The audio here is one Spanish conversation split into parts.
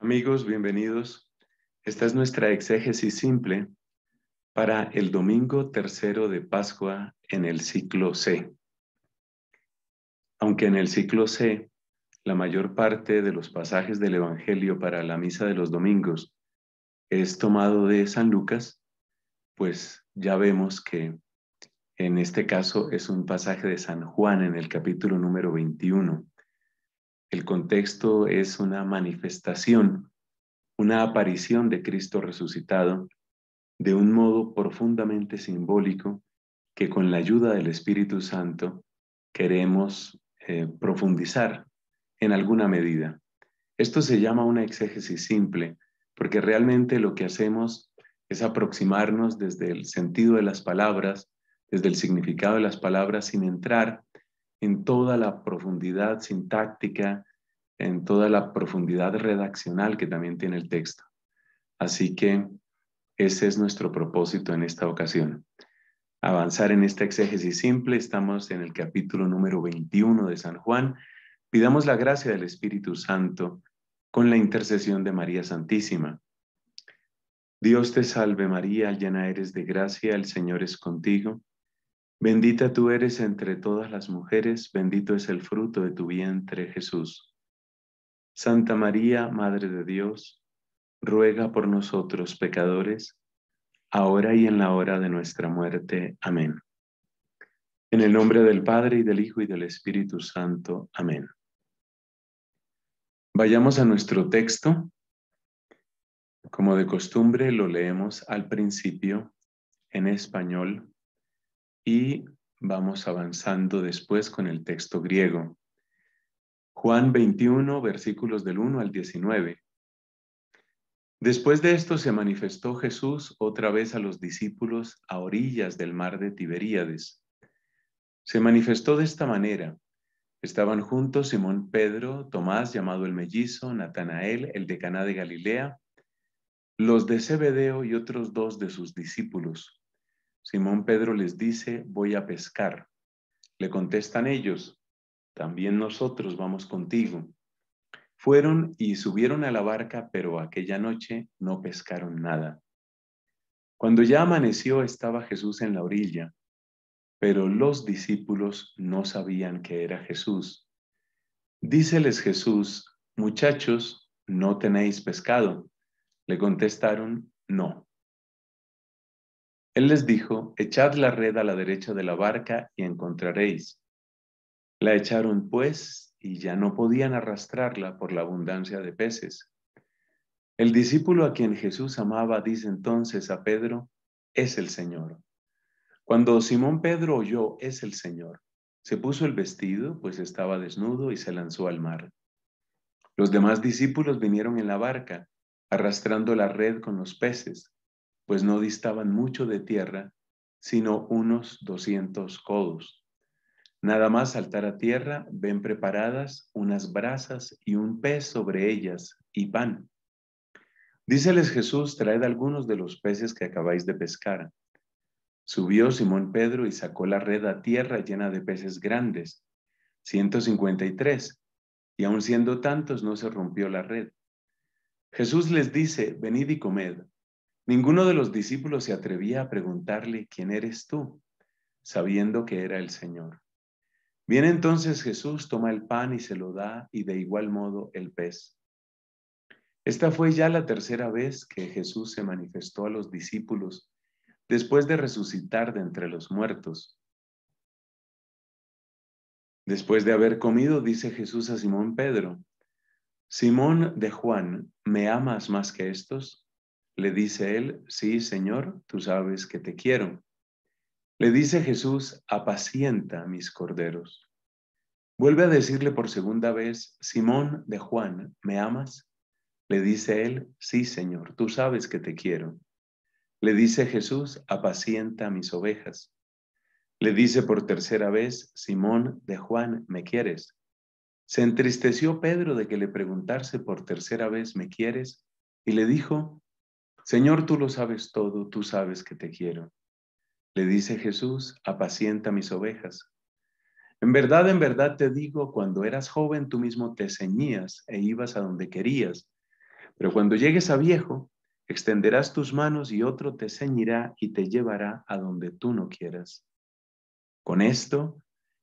Amigos, bienvenidos. Esta es nuestra exégesis simple para el domingo tercero de Pascua en el ciclo C. Aunque en el ciclo C la mayor parte de los pasajes del Evangelio para la misa de los domingos es tomado de San Lucas, pues ya vemos que en este caso es un pasaje de San Juan en el capítulo número 21 el contexto es una manifestación, una aparición de Cristo resucitado de un modo profundamente simbólico que con la ayuda del Espíritu Santo queremos eh, profundizar en alguna medida. Esto se llama una exégesis simple, porque realmente lo que hacemos es aproximarnos desde el sentido de las palabras, desde el significado de las palabras, sin entrar en toda la profundidad sintáctica, en toda la profundidad redaccional que también tiene el texto. Así que ese es nuestro propósito en esta ocasión. Avanzar en esta exégesis simple, estamos en el capítulo número 21 de San Juan. Pidamos la gracia del Espíritu Santo con la intercesión de María Santísima. Dios te salve María, llena eres de gracia, el Señor es contigo. Bendita tú eres entre todas las mujeres, bendito es el fruto de tu vientre, Jesús. Santa María, Madre de Dios, ruega por nosotros pecadores, ahora y en la hora de nuestra muerte. Amén. En el nombre del Padre y del Hijo y del Espíritu Santo. Amén. Vayamos a nuestro texto. Como de costumbre, lo leemos al principio en español y vamos avanzando después con el texto griego. Juan 21, versículos del 1 al 19. Después de esto se manifestó Jesús otra vez a los discípulos a orillas del mar de Tiberíades. Se manifestó de esta manera. Estaban juntos Simón Pedro, Tomás llamado el mellizo, Natanael, el de de Galilea, los de Cebedeo y otros dos de sus discípulos. Simón Pedro les dice, voy a pescar. Le contestan ellos, también nosotros vamos contigo. Fueron y subieron a la barca, pero aquella noche no pescaron nada. Cuando ya amaneció estaba Jesús en la orilla, pero los discípulos no sabían que era Jesús. Díceles Jesús, muchachos, ¿no tenéis pescado? Le contestaron, no. Él les dijo, echad la red a la derecha de la barca y encontraréis. La echaron pues y ya no podían arrastrarla por la abundancia de peces. El discípulo a quien Jesús amaba dice entonces a Pedro, es el Señor. Cuando Simón Pedro oyó, es el Señor, se puso el vestido, pues estaba desnudo, y se lanzó al mar. Los demás discípulos vinieron en la barca, arrastrando la red con los peces pues no distaban mucho de tierra, sino unos 200 codos. Nada más saltar a tierra, ven preparadas unas brasas y un pez sobre ellas y pan. Díceles Jesús, traed algunos de los peces que acabáis de pescar. Subió Simón Pedro y sacó la red a tierra llena de peces grandes, 153, y aun siendo tantos no se rompió la red. Jesús les dice, venid y comed. Ninguno de los discípulos se atrevía a preguntarle, ¿quién eres tú? sabiendo que era el Señor. Viene entonces Jesús, toma el pan y se lo da, y de igual modo el pez. Esta fue ya la tercera vez que Jesús se manifestó a los discípulos después de resucitar de entre los muertos. Después de haber comido, dice Jesús a Simón Pedro, Simón de Juan, ¿me amas más que estos? Le dice él, sí, Señor, tú sabes que te quiero. Le dice Jesús, apacienta mis corderos. Vuelve a decirle por segunda vez, Simón de Juan, ¿me amas? Le dice él, sí, Señor, tú sabes que te quiero. Le dice Jesús, apacienta mis ovejas. Le dice por tercera vez, Simón de Juan, ¿me quieres? Se entristeció Pedro de que le preguntarse por tercera vez, ¿me quieres? Y le dijo, Señor, tú lo sabes todo, tú sabes que te quiero. Le dice Jesús, apacienta mis ovejas. En verdad, en verdad te digo, cuando eras joven tú mismo te ceñías e ibas a donde querías, pero cuando llegues a viejo, extenderás tus manos y otro te ceñirá y te llevará a donde tú no quieras. Con esto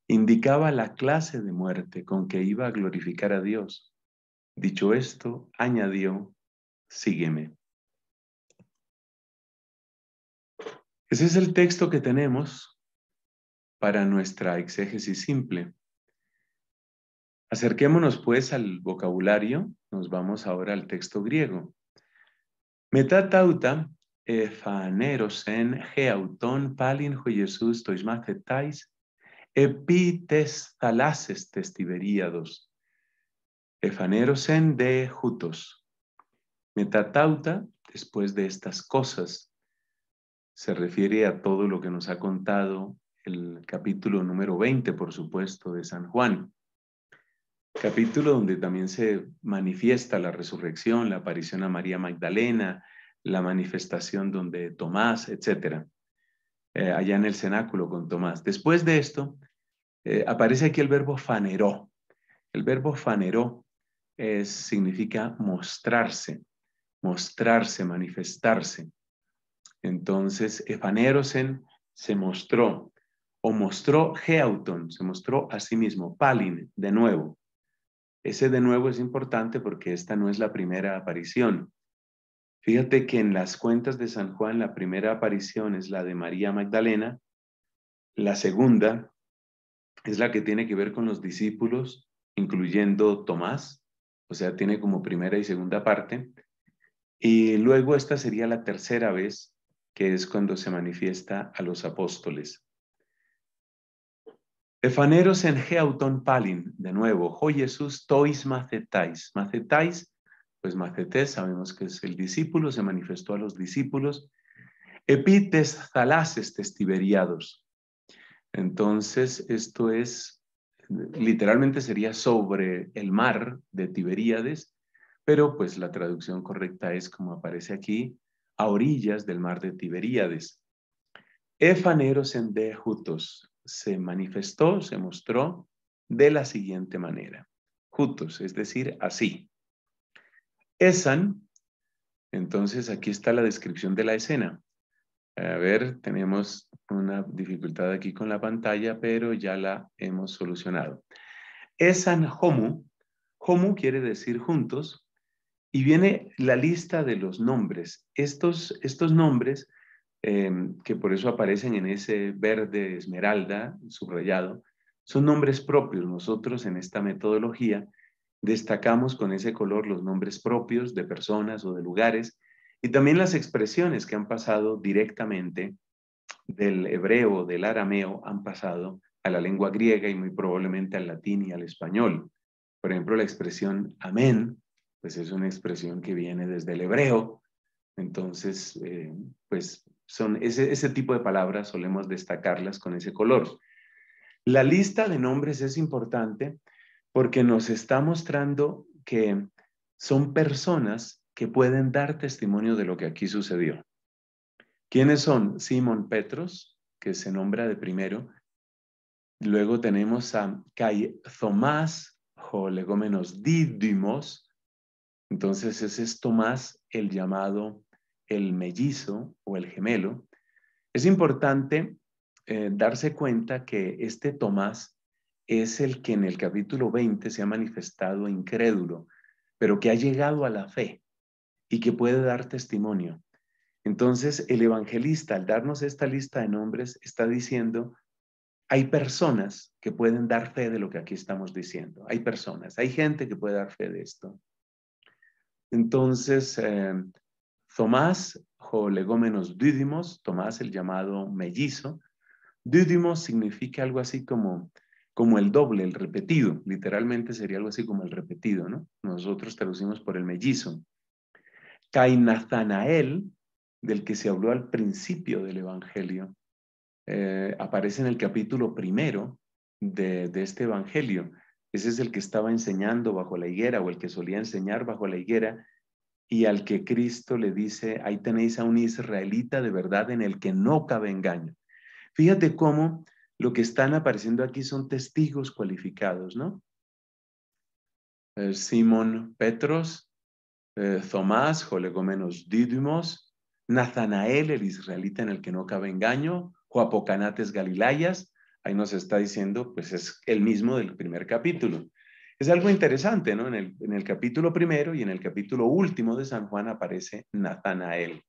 indicaba la clase de muerte con que iba a glorificar a Dios. Dicho esto, añadió, sígueme. Ese es el texto que tenemos para nuestra exégesis simple. Acerquémonos pues al vocabulario, nos vamos ahora al texto griego. Metatauta efaneros en geautón palin tois macetais, epites talases testiberiados Efaneros en de jutos. Metatauta, después de estas cosas, se refiere a todo lo que nos ha contado el capítulo número 20, por supuesto, de San Juan. Capítulo donde también se manifiesta la resurrección, la aparición a María Magdalena, la manifestación donde Tomás, etcétera, eh, allá en el cenáculo con Tomás. Después de esto, eh, aparece aquí el verbo faneró. El verbo faneró significa mostrarse, mostrarse, manifestarse. Entonces, Efanerosen se mostró, o mostró Geauton, se mostró a sí mismo, Palin, de nuevo. Ese de nuevo es importante porque esta no es la primera aparición. Fíjate que en las cuentas de San Juan la primera aparición es la de María Magdalena, la segunda es la que tiene que ver con los discípulos, incluyendo Tomás, o sea, tiene como primera y segunda parte, y luego esta sería la tercera vez que es cuando se manifiesta a los apóstoles. Efaneros en geauton palin, de nuevo, hoy Jesús tois macetais. Macetais, pues macetés, sabemos que es el discípulo, se manifestó a los discípulos. Epites zalases testiberiados. Entonces, esto es, literalmente sería sobre el mar de Tiberíades, pero pues la traducción correcta es como aparece aquí, a orillas del mar de Tiberíades. Efaneros en de Jutos se manifestó, se mostró de la siguiente manera. Jutos, es decir, así. Esan, entonces aquí está la descripción de la escena. A ver, tenemos una dificultad aquí con la pantalla, pero ya la hemos solucionado. Esan Homu, Homu quiere decir juntos, y viene la lista de los nombres. Estos, estos nombres, em, que por eso aparecen en ese verde esmeralda subrayado, son nombres propios. Nosotros en esta metodología destacamos con ese color los nombres propios de personas o de lugares y también las expresiones que han pasado directamente del hebreo, del arameo, han pasado a la lengua griega y muy probablemente al latín y al español. Por ejemplo, la expresión amén pues es una expresión que viene desde el hebreo. Entonces, eh, pues son ese, tipo de palabras, solemos destacarlas con ese color. La lista de nombres es importante porque nos está mostrando que son personas que pueden dar testimonio de lo que aquí sucedió. ¿Quiénes son? Simón Petros, que se nombra de primero. Luego tenemos a Kai Tomás, legómenos Didimos, entonces es Tomás, el llamado el mellizo o el gemelo. Es importante eh, darse cuenta que este Tomás es el que en el capítulo 20 se ha manifestado incrédulo, pero que ha llegado a la fe y que puede dar testimonio. Entonces el evangelista al darnos esta lista de nombres está diciendo, hay personas que pueden dar fe de lo que aquí estamos diciendo, hay personas, hay gente que puede dar fe de esto. Entonces, em, Tomás, o legómenos Dídimos, Tomás el llamado mellizo, Dídimos significa algo así como, como el doble, el repetido, literalmente sería algo así como el repetido, ¿no? Nosotros traducimos por el mellizo. Cainazanael, del que se habló al principio del Evangelio, eh, aparece en el capítulo primero de este Evangelio. Ese es el que estaba enseñando bajo la higuera o el que solía enseñar bajo la higuera y al que Cristo le dice, ahí tenéis a un israelita de verdad en el que no cabe engaño. Fíjate cómo lo que están apareciendo aquí son testigos cualificados, ¿no? Eh, Simón Petros, eh, Tomás, Jolegomenos Didymos, Natanael, el israelita en el que no cabe engaño, Joapocanates Galilayas, ahí nos está diciendo, pues es el mismo del primer capítulo. Es algo interesante, ¿no? En el, capítulo primero y en el capítulo último de San Juan aparece Natanael.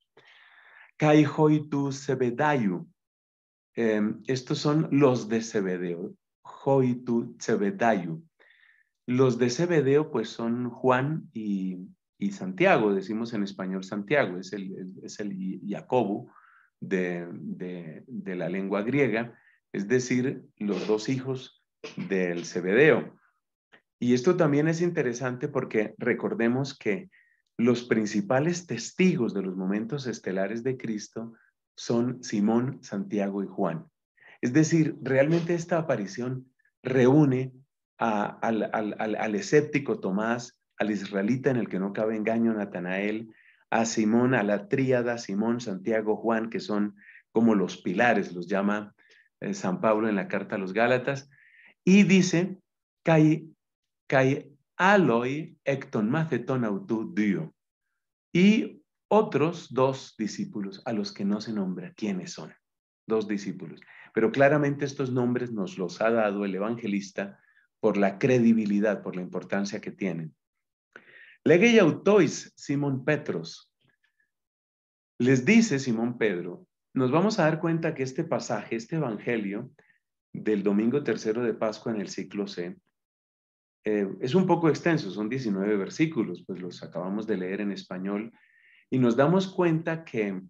Caihoitu Sebedayu. Em, estos son los de Cebedeo. Joitu Sebedayu. Los de Cebedeo, pues son Juan y, Santiago, decimos en español Santiago, es el, es Jacobo de la lengua griega es decir, los dos hijos del Cebedeo. Y esto también es interesante porque recordemos que los principales testigos de los momentos estelares de Cristo son Simón, Santiago y Juan. Es decir, realmente esta aparición reúne al, al, escéptico Tomás, al israelita en el que no cabe engaño Natanael, a Simón, a la tríada Simón, Santiago, Juan, que son como los pilares, los llama San Pablo en la carta a los Gálatas, y dice, y otros dos discípulos a los que no se nombra quiénes son, dos discípulos. Pero claramente estos nombres nos los ha dado el evangelista por la credibilidad, por la importancia que tienen. Legei autois Simón Petros. Les dice Simón Pedro, nos vamos a dar cuenta que este pasaje, este Evangelio del domingo tercero de Pascua en el ciclo C, eh, es un poco extenso, son 19 versículos, pues los acabamos de leer en español, y nos damos cuenta que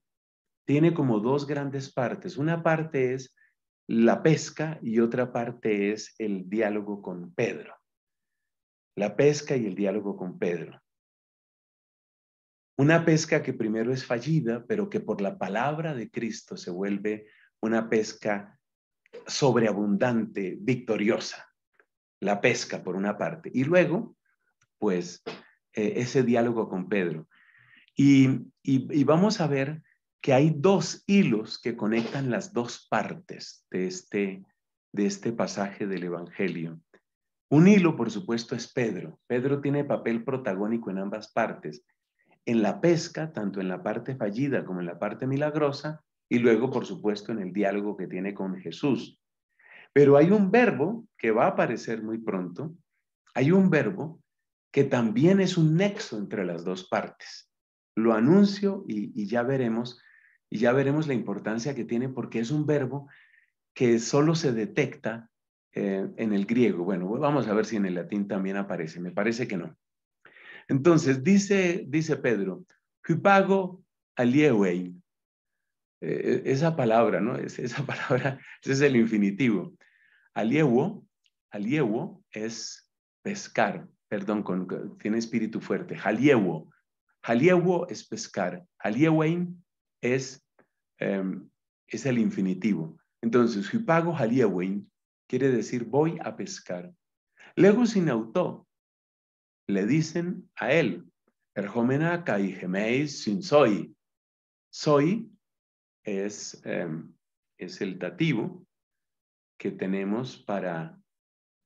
tiene como dos grandes partes. Una parte es la pesca y otra parte es el diálogo con Pedro. La pesca y el diálogo con Pedro. Una pesca que primero es fallida, pero que por la palabra de Cristo se vuelve una pesca sobreabundante, victoriosa. La pesca por una parte. Y luego, pues, eh, ese diálogo con Pedro. Y, y, vamos a ver que hay dos hilos que conectan las dos partes de este, de este pasaje del Evangelio. Un hilo, por supuesto, es Pedro. Pedro tiene papel protagónico en ambas partes en la pesca, tanto en la parte fallida como en la parte milagrosa, y luego, por supuesto, en el diálogo que tiene con Jesús. Pero hay un verbo que va a aparecer muy pronto, hay un verbo que también es un nexo entre las dos partes. Lo anuncio y, ya veremos, y ya veremos la importancia que tiene porque es un verbo que solo se detecta eh, en el griego. Bueno, vamos a ver si en el latín también aparece. Me parece que no. Entonces, dice, Pedro, hipago aliewein. Eh, eh, esa palabra, ¿no? Es, esa palabra, es el infinitivo. Aliewo, es pescar, perdón, tiene espíritu fuerte. Haliewo, haliewo es pescar. Aliewein es, em, es el infinitivo. Entonces, hipago, haliewein quiere decir voy a pescar. Lego sin auto le dicen a él, Erjomena kai sin soy. Soy es, em, el dativo que tenemos para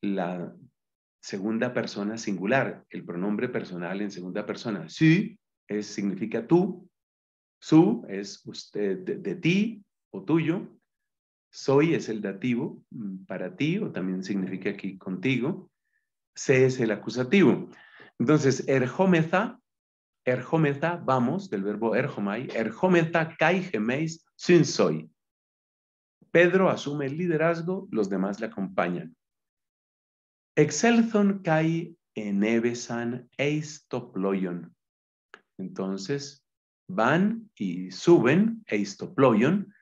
la segunda persona singular, el pronombre personal en segunda persona. Sí es, significa tú, su es usted, de, de ti o tuyo, soy es el dativo mm, para ti o también significa aquí contigo, se es el acusativo. Entonces, erjómeza, erjómeza, vamos, del verbo erjomai, erjómeza, kai geméis sin soy. Pedro asume el liderazgo, los demás le acompañan. Excelzon kai enebesan eistoployon. Entonces, van y suben eistoployon.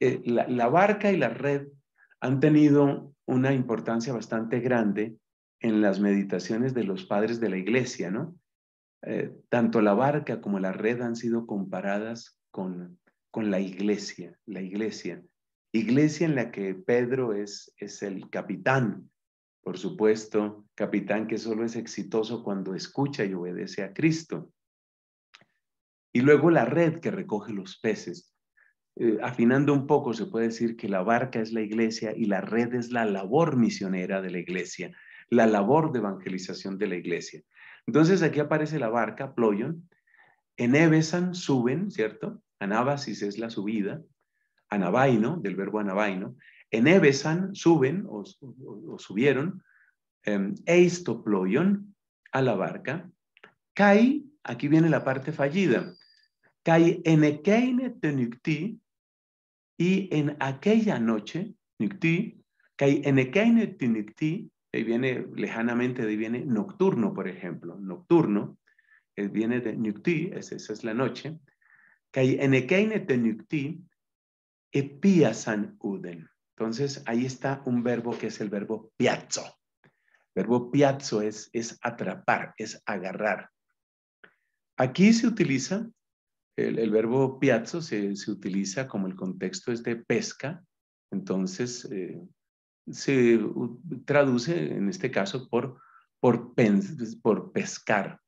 Eh, la barca y la red han tenido una importancia bastante grande en las meditaciones de los padres de la iglesia, ¿no? Eh, tanto la barca como la red han sido comparadas con, la iglesia, la iglesia. Iglesia en la que Pedro es, es el capitán, por supuesto, capitán que solo es exitoso cuando escucha y obedece a Cristo. Y luego la red que recoge los peces. Eh, afinando un poco, se puede decir que la barca es la iglesia y la red es la labor misionera de la iglesia la labor de evangelización de la iglesia. Entonces aquí aparece la barca, ployon, en suben, ¿cierto? Anabasis es la subida, anabaino, del verbo anabaino, en suben o, subieron, em, Eisto, ployon, a la barca, kai, aquí viene la parte fallida, kai enequeine tenucti, y en aquella noche, nukti, kai tenucti, ahí viene lejanamente, ahí viene nocturno, por ejemplo. Nocturno, viene de nukti, esa, es la noche. Entonces, ahí está un verbo que es el verbo piazzo. El verbo piazzo es, es atrapar, es agarrar. Aquí se utiliza, el, verbo piazzo se, utiliza como el contexto es de pesca, entonces eh, se traduce en este caso por, por, pescar,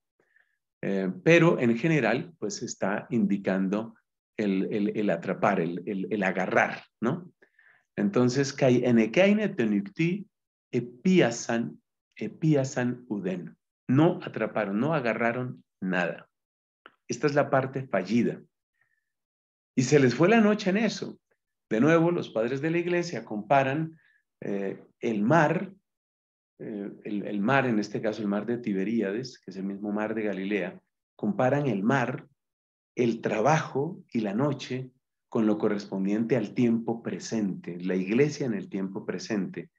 eh, pero en general pues está indicando el, atrapar, el, agarrar, ¿no? Entonces, No atraparon, no agarraron nada. Esta es la parte fallida. Y se les fue la noche en eso. De nuevo, los padres de la iglesia comparan eh, el mar, eh, el, mar, en este caso el mar de Tiberíades, que es el mismo mar de Galilea, comparan el mar, el trabajo y la noche con lo correspondiente al tiempo presente, la iglesia en el tiempo presente.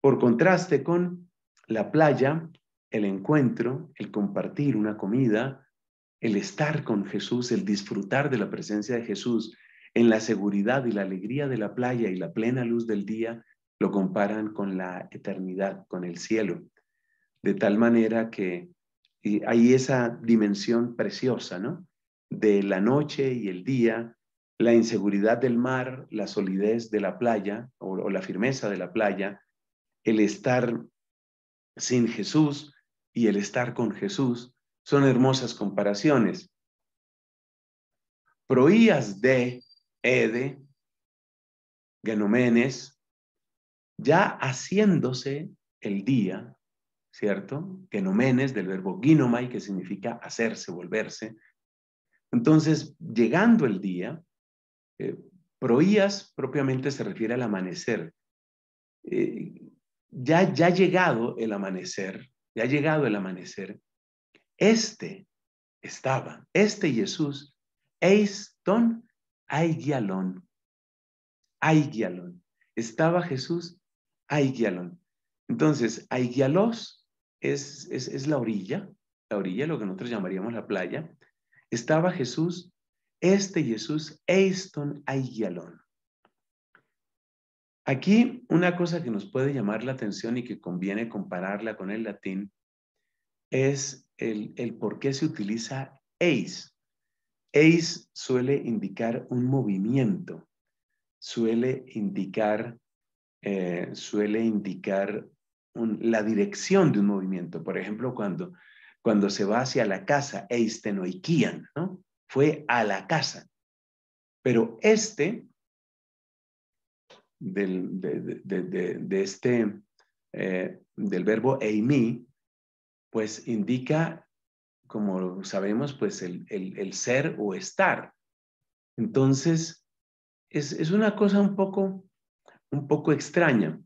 Por contraste con la playa, el encuentro, el compartir una comida, el estar con Jesús, el disfrutar de la presencia de Jesús, en la seguridad y la alegría de la playa y la plena luz del día, lo comparan con la eternidad, con el cielo. De tal manera que hay esa dimensión preciosa, ¿no? De la noche y el día, la inseguridad del mar, la solidez de la playa o, la firmeza de la playa, el estar sin Jesús y el estar con Jesús, son hermosas comparaciones. Proías de Ede, Genomenes, ya haciéndose el día, ¿cierto? Genomenes del verbo ginomai, que significa hacerse, volverse. Entonces, llegando el día, eh, proías propiamente se refiere al amanecer. Eh, ya, ya llegado el amanecer, ya llegado el amanecer, este estaba, este Jesús, ton, Aigialón. guialón, Estaba Jesús, Aigialón. Entonces, Aigialos es, la orilla, la orilla, lo que nosotros llamaríamos la playa. Estaba Jesús, este Jesús, Eiston Aigialón. Aquí una cosa que nos puede llamar la atención y que conviene compararla con el latín es el, el por qué se utiliza eis. Eis suele indicar un movimiento, suele indicar, eh, suele indicar la dirección de un movimiento. Por ejemplo, cuando, cuando se va hacia la casa, Ace ¿no? Fue a la casa. Pero este, de, este, eh, del verbo eimi, pues indica como sabemos, pues el, ser o estar. Entonces, es, una cosa un poco, un poco extraña.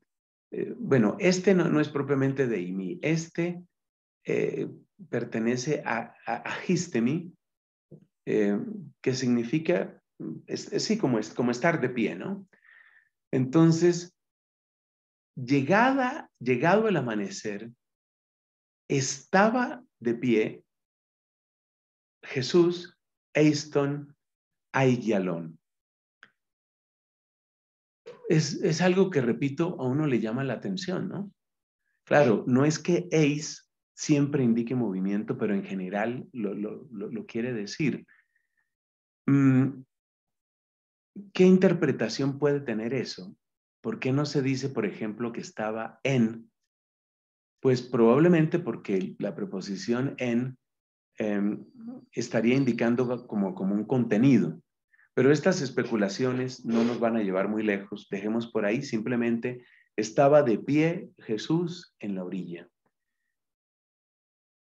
Eh, bueno, este no, es propiamente de IMI, este eh, pertenece a, a, histemi, eh, que significa, sí, como, es, como estar de pie, ¿no? Entonces, llegada, llegado el amanecer, estaba de pie Jesús Eiston, Aigialón. Es, es, algo que, repito, a uno le llama la atención, ¿no? Claro, no es que Eis siempre indique movimiento, pero en general lo quiere decir. Mm, ¿Qué interpretación puede tener eso? ¿Por qué no se dice, por ejemplo, que estaba en? Pues probablemente porque la preposición en Em, estaría indicando como, como un contenido. Pero estas especulaciones no nos van a llevar muy lejos. Dejemos por ahí simplemente, estaba de pie Jesús en la orilla.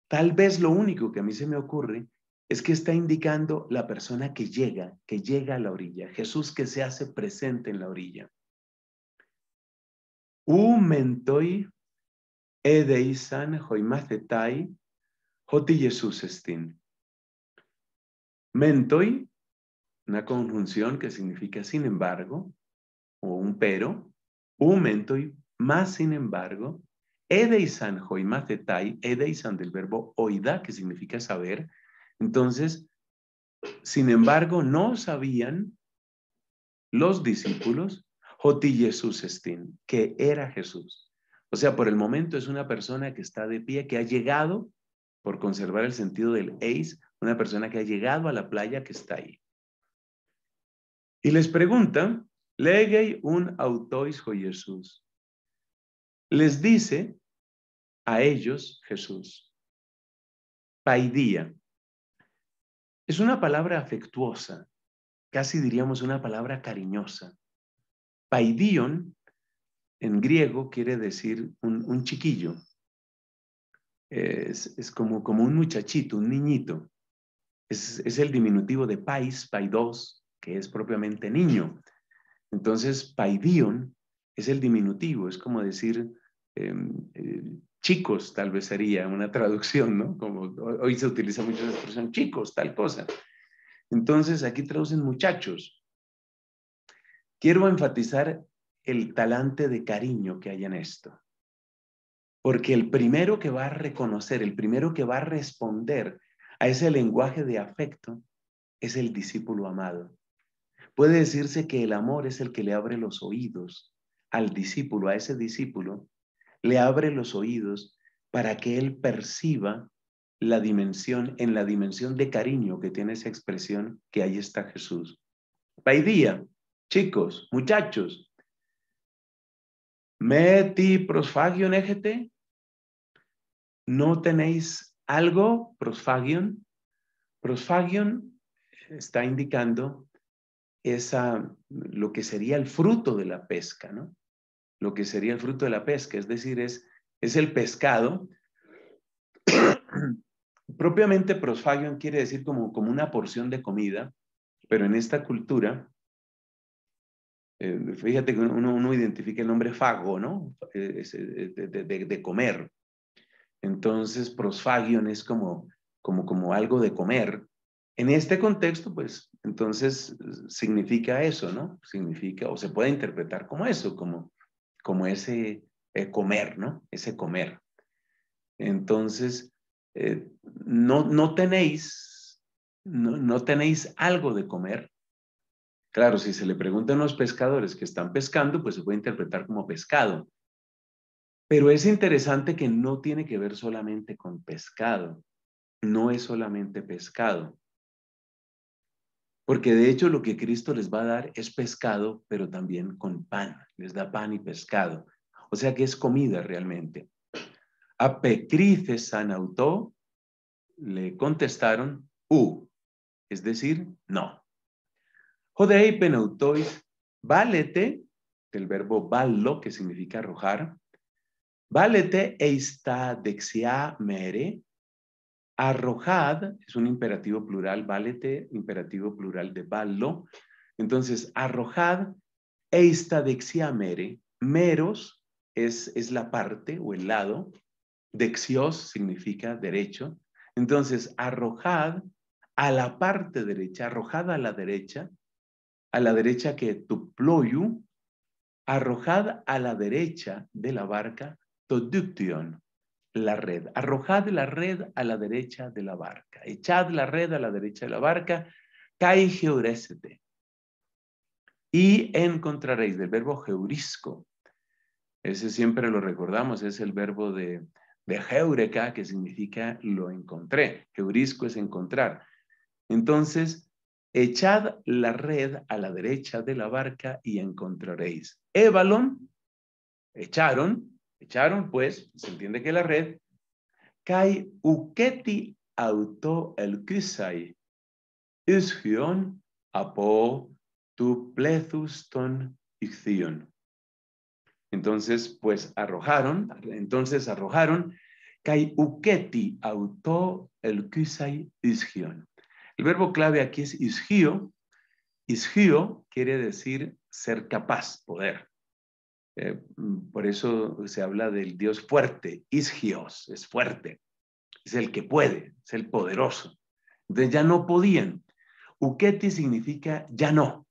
Tal vez lo único que a mí se me ocurre es que está indicando la persona que llega, que llega a la orilla, Jesús que se hace presente en la orilla. mentoi Hoti Jesús estin. Mentoi, una conjunción que significa sin embargo, o un pero, un mentoi, más sin embargo, edeisan y más edeisan del verbo oida, que significa saber. Entonces, sin embargo, no sabían los discípulos Joti Jesús estin que era Jesús. O sea, por el momento es una persona que está de pie, que ha llegado por conservar el sentido del ace, una persona que ha llegado a la playa que está ahí. Y les pregunta, legei un autois Jesús. Les dice a ellos Jesús, paidía. Es una palabra afectuosa, casi diríamos una palabra cariñosa. Paidion en griego quiere decir un chiquillo, es, como, un muchachito, un niñito. Es, el diminutivo de pais, paidos, que es propiamente niño. Entonces, paidion es el diminutivo, es como decir em, eh, chicos, tal vez sería una traducción, ¿no? Como hoy se utiliza mucho la expresión chicos, tal cosa. Entonces, aquí traducen muchachos. Quiero enfatizar el talante de cariño que hay en esto. Porque el primero que va a reconocer, el primero que va a responder a ese lenguaje de afecto es el discípulo amado. Puede decirse que el amor es el que le abre los oídos al discípulo, a ese discípulo, le abre los oídos para que él perciba la dimensión, en la dimensión de cariño que tiene esa expresión, que ahí está Jesús. Paidía, chicos, muchachos, meti prosfagio négete. ¿No tenéis algo? Prosfagion. Prosfagion está indicando esa, lo que sería el fruto de la pesca, ¿no? Lo que sería el fruto de la pesca, es decir, es, es el pescado. Propiamente prosfagion quiere decir como, como una porción de comida, pero en esta cultura, eh, fíjate que uno, identifica el nombre fago, ¿no? Eh, eh, de, comer. Entonces, prosfagion es como, como, como algo de comer. En este contexto, pues, entonces significa eso, ¿no? Significa, o se puede interpretar como eso, como, como ese eh, comer, ¿no? Ese comer. Entonces, eh, no, tenéis, no, tenéis algo de comer. Claro, si se le pregunta a los pescadores que están pescando, pues se puede interpretar como pescado. Pero es interesante que no tiene que ver solamente con pescado, no es solamente pescado. Porque de hecho lo que Cristo les va a dar es pescado, pero también con pan, les da pan y pescado. O sea que es comida realmente. A Pecrices le contestaron, u, es decir, no. Jodei penautois, válete, del verbo ballo que significa arrojar, Valete eista dexia mere. Arrojad, es un imperativo plural, valete, imperativo plural de ballo Entonces, arrojad eista dexia mere. Meros es, es la parte o el lado. Dexios significa derecho. Entonces, arrojad a la parte derecha, arrojad a la derecha, a la derecha que tu ployu, arrojad a la derecha de la barca Toductión, la red. Arrojad la red a la derecha de la barca. Echad la red a la derecha de la barca. Y encontraréis del verbo geurisco. Ese siempre lo recordamos, es el verbo de, de que significa lo encontré. Geurisco es encontrar. Entonces, echad la red a la derecha de la barca y encontraréis. Ébalon, echaron, Echaron, pues, se entiende que la red, kai uketi auto el kisai, ishion apo tu plethuston Entonces, pues arrojaron, entonces arrojaron, kai uketi auto el kisai ishion. El verbo clave aquí es ishio. Isgio quiere decir ser capaz, poder. Eh, mm, por eso se habla del Dios fuerte, isgios, es fuerte, es el que puede, es el poderoso. Entonces ya no podían. Uketi significa ya no.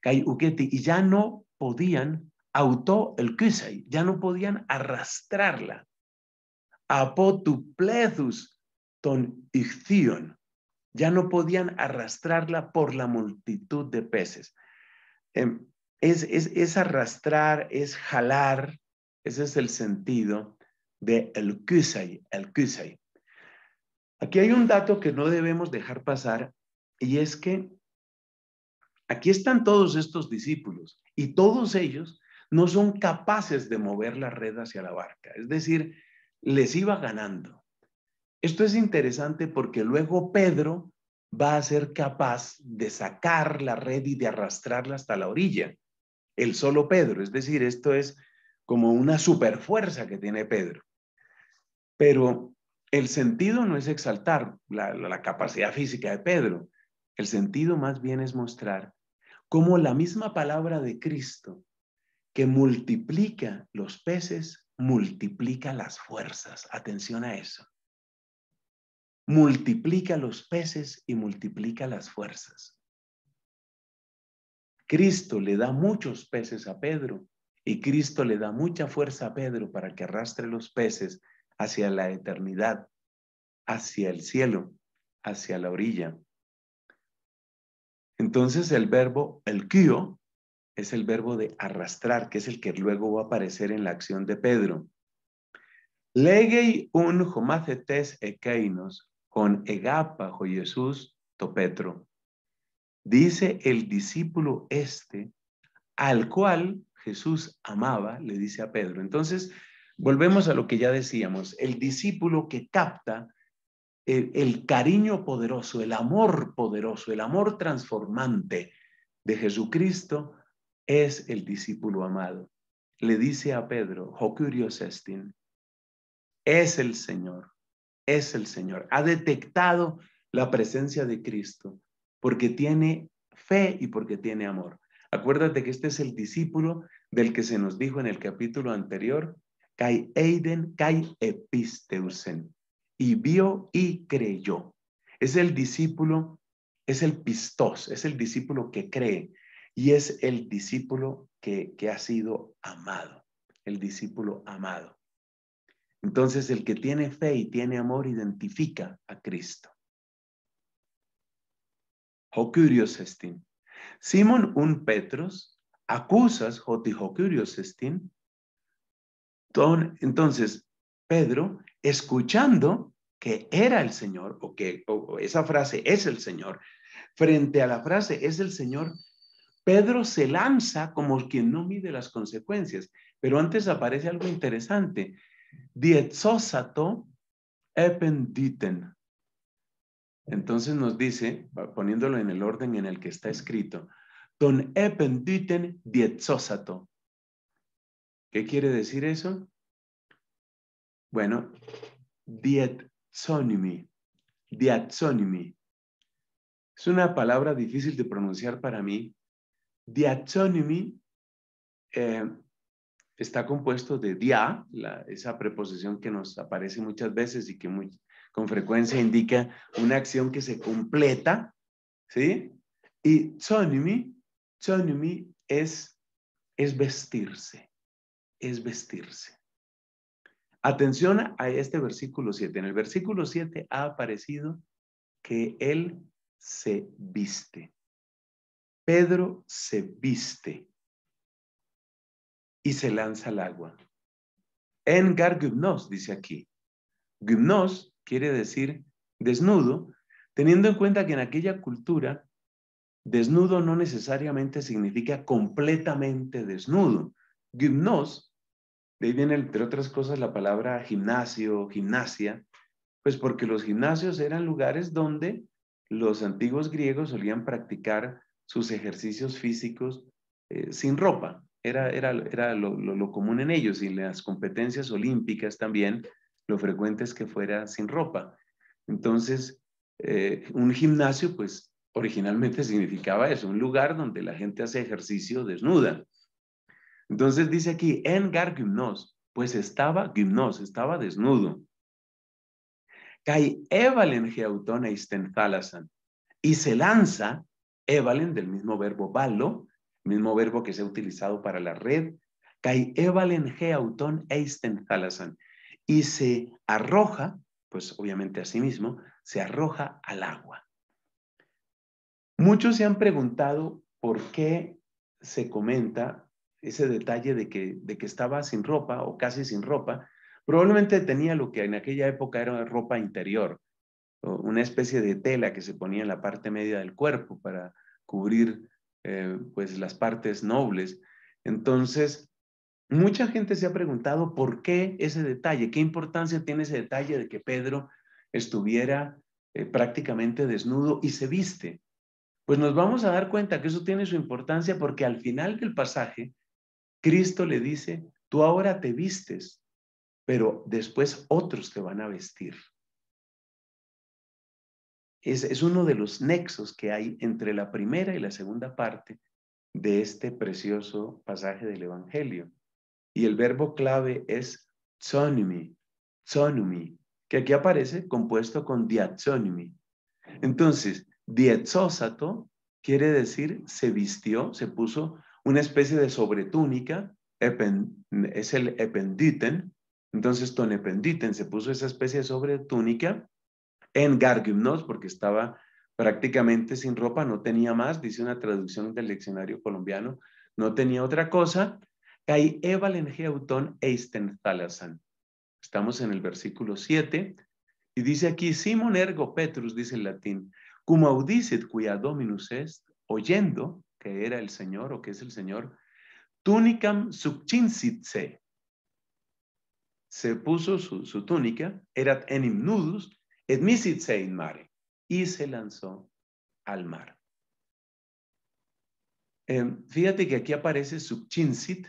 Kai y ya no podían auto el kusei, ya no podían arrastrarla. plethus ton ichthion. ya no podían arrastrarla por la multitud de peces. Em, es, arrastrar, es jalar, ese es el sentido de el kusai, el kusai. Aquí hay un dato que no debemos dejar pasar y es que aquí están todos estos discípulos y todos ellos no son capaces de mover la red hacia la barca, es decir, les iba ganando. Esto es interesante porque luego Pedro va a ser capaz de sacar la red y de arrastrarla hasta la orilla el solo Pedro. Es decir, esto es como una superfuerza que tiene Pedro. Pero el sentido no es exaltar la, la capacidad física de Pedro. El sentido más bien es mostrar cómo la misma palabra de Cristo que multiplica los peces, multiplica las fuerzas. Atención a eso. Multiplica los peces y multiplica las fuerzas. Cristo le da muchos peces a Pedro y Cristo le da mucha fuerza a Pedro para que arrastre los peces hacia la eternidad, hacia el cielo, hacia la orilla. Entonces el verbo, el kio, es el verbo de arrastrar, que es el que luego va a aparecer en la acción de Pedro. Legei un homacetes ekeinos con egapa Jesús to Dice el discípulo este, al cual Jesús amaba, le dice a Pedro. Entonces, volvemos a lo que ya decíamos, el discípulo que capta eh, el, cariño poderoso, el amor poderoso, el amor transformante de Jesucristo es el discípulo amado. Le dice a Pedro, Jocurios oh, Estin, es el Señor, es el Señor. Ha detectado la presencia de Cristo, porque tiene fe y porque tiene amor. Acuérdate que este es el discípulo del que se nos dijo en el capítulo anterior, Kai Eiden, Kai Episteusen, y vio y creyó. Es el discípulo, es el pistos, es el discípulo que cree y es el discípulo que ha sido amado, el discípulo amado. Entonces el que tiene fe y tiene amor identifica a Cristo. Simón estin. un Petros acusas Joti estin. Entonces, Pedro, escuchando que era el Señor, o que esa frase es el Señor, frente a la frase es el Señor, Pedro se lanza como quien no mide las consecuencias. Pero antes aparece algo interesante. Dietzosato ependiten. Entonces nos dice, poniéndolo en el orden en el que está escrito, Don ependiten dietzosato. ¿Qué quiere decir eso? Bueno, dietzonimi, Es una palabra difícil de pronunciar para mí. Diatzonimi eh, está compuesto de dia, esa preposición que nos aparece muchas veces y que muy, con frecuencia indica una acción que se completa, ¿sí? Y Tzonimi, tsunimi es, es vestirse, es vestirse. Atención a este versículo 7. En el versículo 7 ha aparecido que él se viste. Pedro se viste y se lanza al agua. En gar dice aquí. Gymnos quiere decir desnudo, teniendo en cuenta que en aquella cultura desnudo no necesariamente significa completamente desnudo. Gimnos, de ahí viene entre otras cosas la palabra gimnasio, gimnasia, pues porque los gimnasios eran lugares donde los antiguos griegos solían practicar sus ejercicios físicos eh, sin ropa. Era, era, lo, lo común en ellos y en las competencias olímpicas también lo frecuente es que fuera sin ropa. Entonces, eh, un gimnasio, pues originalmente significaba eso, un lugar donde la gente hace ejercicio desnuda. Entonces dice aquí, en gar gimnos, pues estaba gimnos, estaba desnudo. Kai evalen y se lanza, evalen del mismo verbo balo, mismo verbo que se ha utilizado para la red, kai evalen geauton eisten y se arroja, pues obviamente a sí mismo, se arroja al agua. Muchos se han preguntado por qué se comenta ese detalle de que, de que estaba sin ropa o casi sin ropa. Probablemente tenía lo que en aquella época era ropa interior, una especie de tela que se ponía en la parte media del cuerpo para cubrir eh, pues las partes nobles. Entonces, Mucha gente se ha preguntado por qué ese detalle, qué importancia tiene ese detalle de que Pedro estuviera eh, prácticamente desnudo y se viste. Pues nos vamos a dar cuenta que eso tiene su importancia porque al final del pasaje, Cristo le dice, tú ahora te vistes, pero después otros te van a vestir. es, uno de los nexos que hay entre la primera y la segunda parte de este precioso pasaje del Evangelio. Y el verbo clave es tsonimi, tsonimi, que aquí aparece compuesto con diatsonomy. Entonces, dietzósato quiere decir se vistió, se puso una especie de sobretúnica, es el ependiten, entonces tonependiten, se puso esa especie de sobretúnica en gargimnos, porque estaba prácticamente sin ropa, no tenía más, dice una traducción del diccionario colombiano, no tenía otra cosa, e Estamos en el versículo 7 y dice aquí, Simon ergo Petrus, dice en latín, cum audicit quia dominus est, oyendo que era el Señor o que es el Señor, tunicam subcinsitse. Se puso su, túnica, erat enim nudus, et se in mare, y se lanzó al mar. Em, fíjate que aquí aparece subchinsit,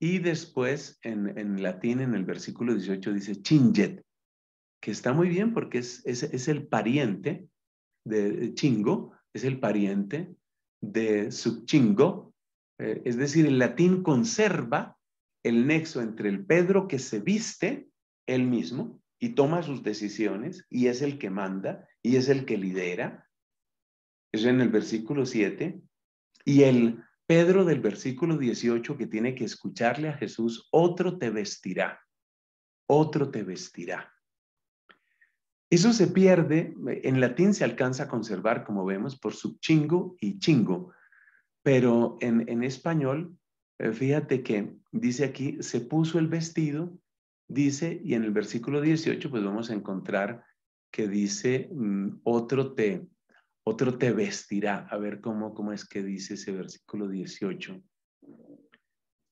y después en, en latín, en el versículo 18, dice chinget, que está muy bien porque es, es, es el pariente de eh, chingo, es el pariente de subchingo, eh, es decir, el latín conserva el nexo entre el Pedro que se viste él mismo y toma sus decisiones y es el que manda y es el que lidera, es en el versículo 7, y el Pedro del versículo 18 que tiene que escucharle a Jesús, otro te vestirá, otro te vestirá. Eso se pierde, en latín se alcanza a conservar, como vemos, por subchingo y chingo, pero en, español, eh, fíjate que dice aquí, se puso el vestido, dice, y en el versículo 18, pues vamos a encontrar que dice, mm, otro te otro te vestirá. A ver cómo, cómo es que dice ese versículo 18.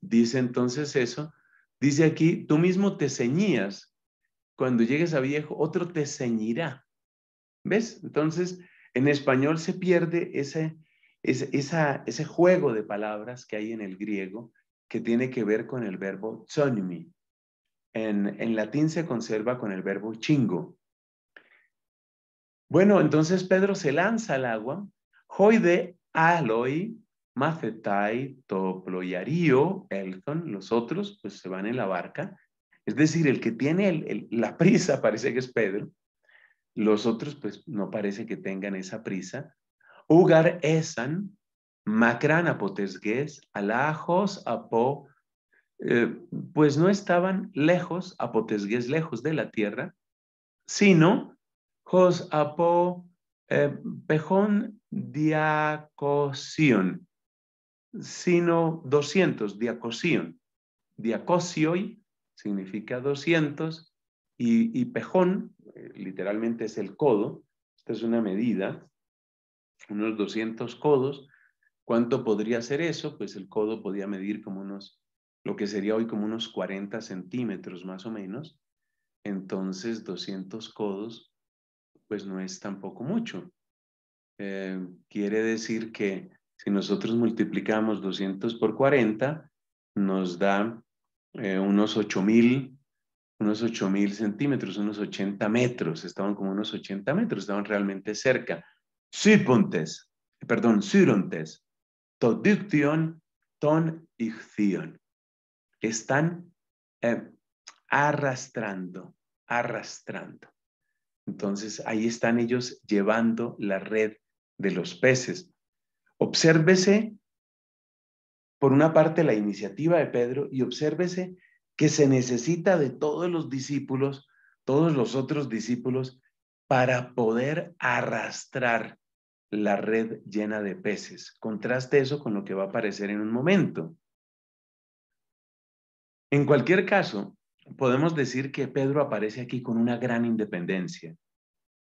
Dice entonces eso. Dice aquí, tú mismo te ceñías. Cuando llegues a viejo, otro te ceñirá. ¿Ves? Entonces, en español se pierde ese, juego de palabras que hay en el griego que tiene que ver con el verbo tsunami. En, en latín se conserva con el verbo chingo. Bueno, entonces Pedro se lanza al agua. Joide, Aloy, Macetai, toployarío, Elton, los otros, pues se van en la barca. Es decir, el que tiene la prisa parece que es Pedro. Los otros, pues no parece que tengan esa prisa. Ugar Esan, Macran Apotesgués, Alajos apó eh, pues no estaban lejos, Apotesgués lejos de la tierra, sino hos apo eh, pejón diacosión, sino 200, diacosión. Diacosioi significa 200 y, pejón, eh, literalmente es el codo, esta es una medida, unos 200 codos. ¿Cuánto podría ser eso? Pues el codo podía medir como unos, lo que sería hoy como unos 40 centímetros más o menos. Entonces, 200 codos pues no es tampoco mucho. Eh, quiere decir que si nosotros multiplicamos 200 por 40, nos da eh, unos 8000 unos centímetros, unos 80 metros, estaban como unos 80 metros, estaban realmente cerca. Sipontes, perdón, sirontes, todicción, ton Están eh, arrastrando, arrastrando. Entonces ahí están ellos llevando la red de los peces. Obsérvese, por una parte, la iniciativa de Pedro y obsérvese que se necesita de todos los discípulos, todos los otros discípulos, para poder arrastrar la red llena de peces. Contraste eso con lo que va a aparecer en un momento. En cualquier caso, podemos decir que Pedro aparece aquí con una gran independencia.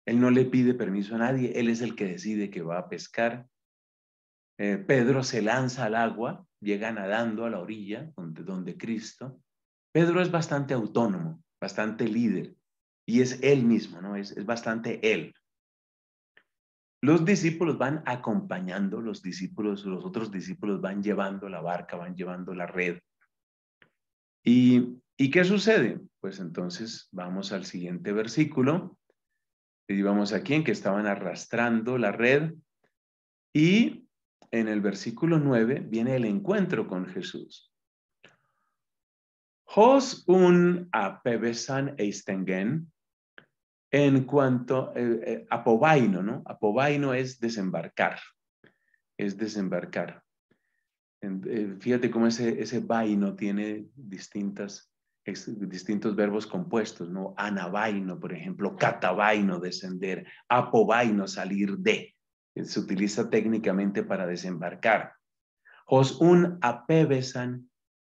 Él no le pide permiso a nadie, él es el que decide que va a pescar. Eh, Pedro se lanza al agua, llega nadando a la orilla donde, Cristo. Pedro es bastante autónomo, bastante líder, y es él mismo, ¿no? Es, es bastante él. Los discípulos van acompañando, los discípulos, los otros discípulos van llevando la barca, van llevando la red. Y ¿Y qué sucede? Pues entonces vamos al siguiente versículo. Y vamos aquí en que estaban arrastrando la red. Y en el versículo 9 viene el encuentro con Jesús. Jos un apebesan eistengen en cuanto a eh, eh, apobaino, ¿no? Apobaino es desembarcar, es desembarcar. Eh, fíjate cómo ese, ese vaino tiene distintas distintos verbos compuestos, ¿no? Anabaino, por ejemplo, catabaino, descender, apobaino, salir de. Eh, se utiliza técnicamente para desembarcar. Os un apebesan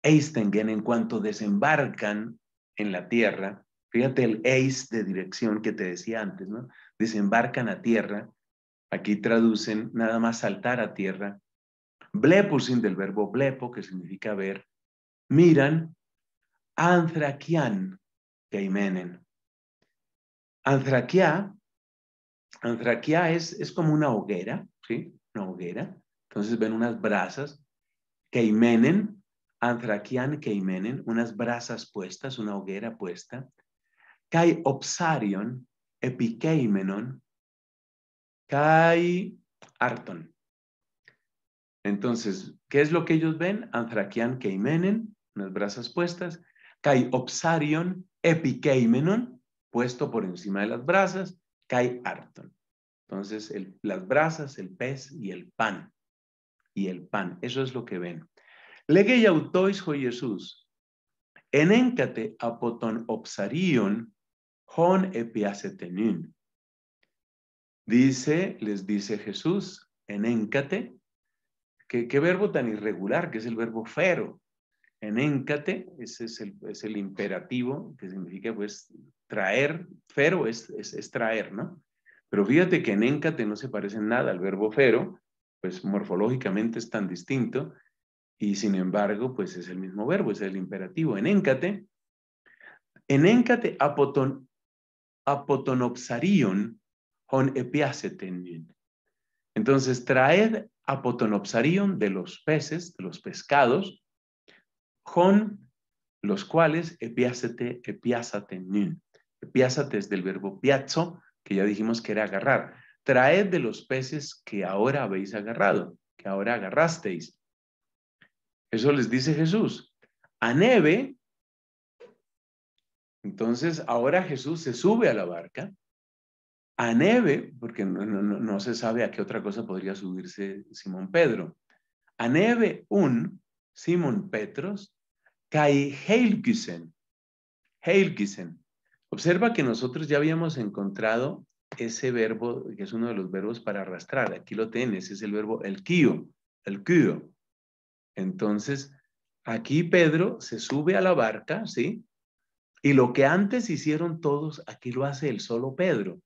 eistengen en cuanto desembarcan en la tierra. Fíjate el eis de dirección que te decía antes, ¿no? Desembarcan a tierra. Aquí traducen nada más saltar a tierra. Blepusin del verbo blepo, que significa ver. Miran, Anthrakian Keimenen. Anthrakia, anthrakia es, es, como una hoguera, ¿sí? Una hoguera. Entonces ven unas brasas. Keimenen, Anthrakian Keimenen, unas brasas puestas, una hoguera puesta. Kai Opsarion, Epikeimenon, Kai Arton. Entonces, ¿qué es lo que ellos ven? Anthrakian Keimenen, unas brasas puestas. Kai Opsarion Epikeimenon, puesto por encima de las brasas, Kai Arton. Entonces, las brasas, el pez y el pan. Y el pan, eso es lo que ven. y autois ho Jesús. Enéncate apoton opsarion hon epiacetenun. Dice, les dice Jesús, enéncate. ¿Qué, qué verbo tan irregular, que es el verbo fero. Enéncate, ese es el, es el, imperativo que significa pues traer, fero es, traer, ¿no? Pero fíjate que enéncate no se parece nada al verbo fero, pues morfológicamente es tan distinto y sin embargo pues es el mismo verbo, es el imperativo. Enéncate, enéncate apoton, apotonopsarion con epiaceten. Entonces traer apotonopsarion de los peces, de los pescados, con los cuales epiásate, epiásate, nun. es del verbo piazzo, que ya dijimos que era agarrar. Traed de los peces que ahora habéis agarrado, que ahora agarrasteis. Eso les dice Jesús. A neve, entonces ahora Jesús se sube a la barca. A neve, porque no, no se sabe a qué otra cosa podría subirse Simón Pedro. A neve un, Simón Petros, Kai Helgisen, Helgisen. Observa que nosotros ya habíamos encontrado ese verbo, que es uno de los verbos para arrastrar. Aquí lo tienes, es el verbo el kio, el kio. Entonces, aquí Pedro se sube a la barca, ¿sí? Y lo que antes hicieron todos, aquí lo hace el solo Pedro.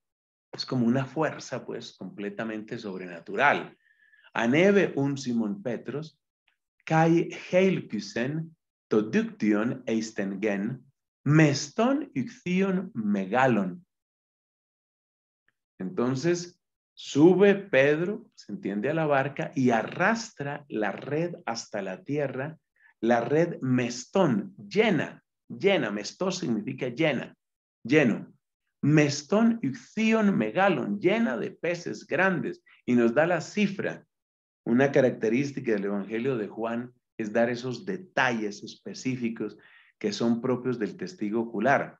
Es como una fuerza, pues, completamente sobrenatural. Aneve un Simón Petros, kai heilkusen to duction eistengen, megalon. Entonces sube Pedro, se entiende a la barca y arrastra la red hasta la tierra, la red mestón, llena, llena, mestón significa llena, lleno. Mestón ichthion megalon, llena de peces grandes y nos da la cifra una característica del Evangelio de Juan es dar esos detalles específicos que son propios del testigo ocular.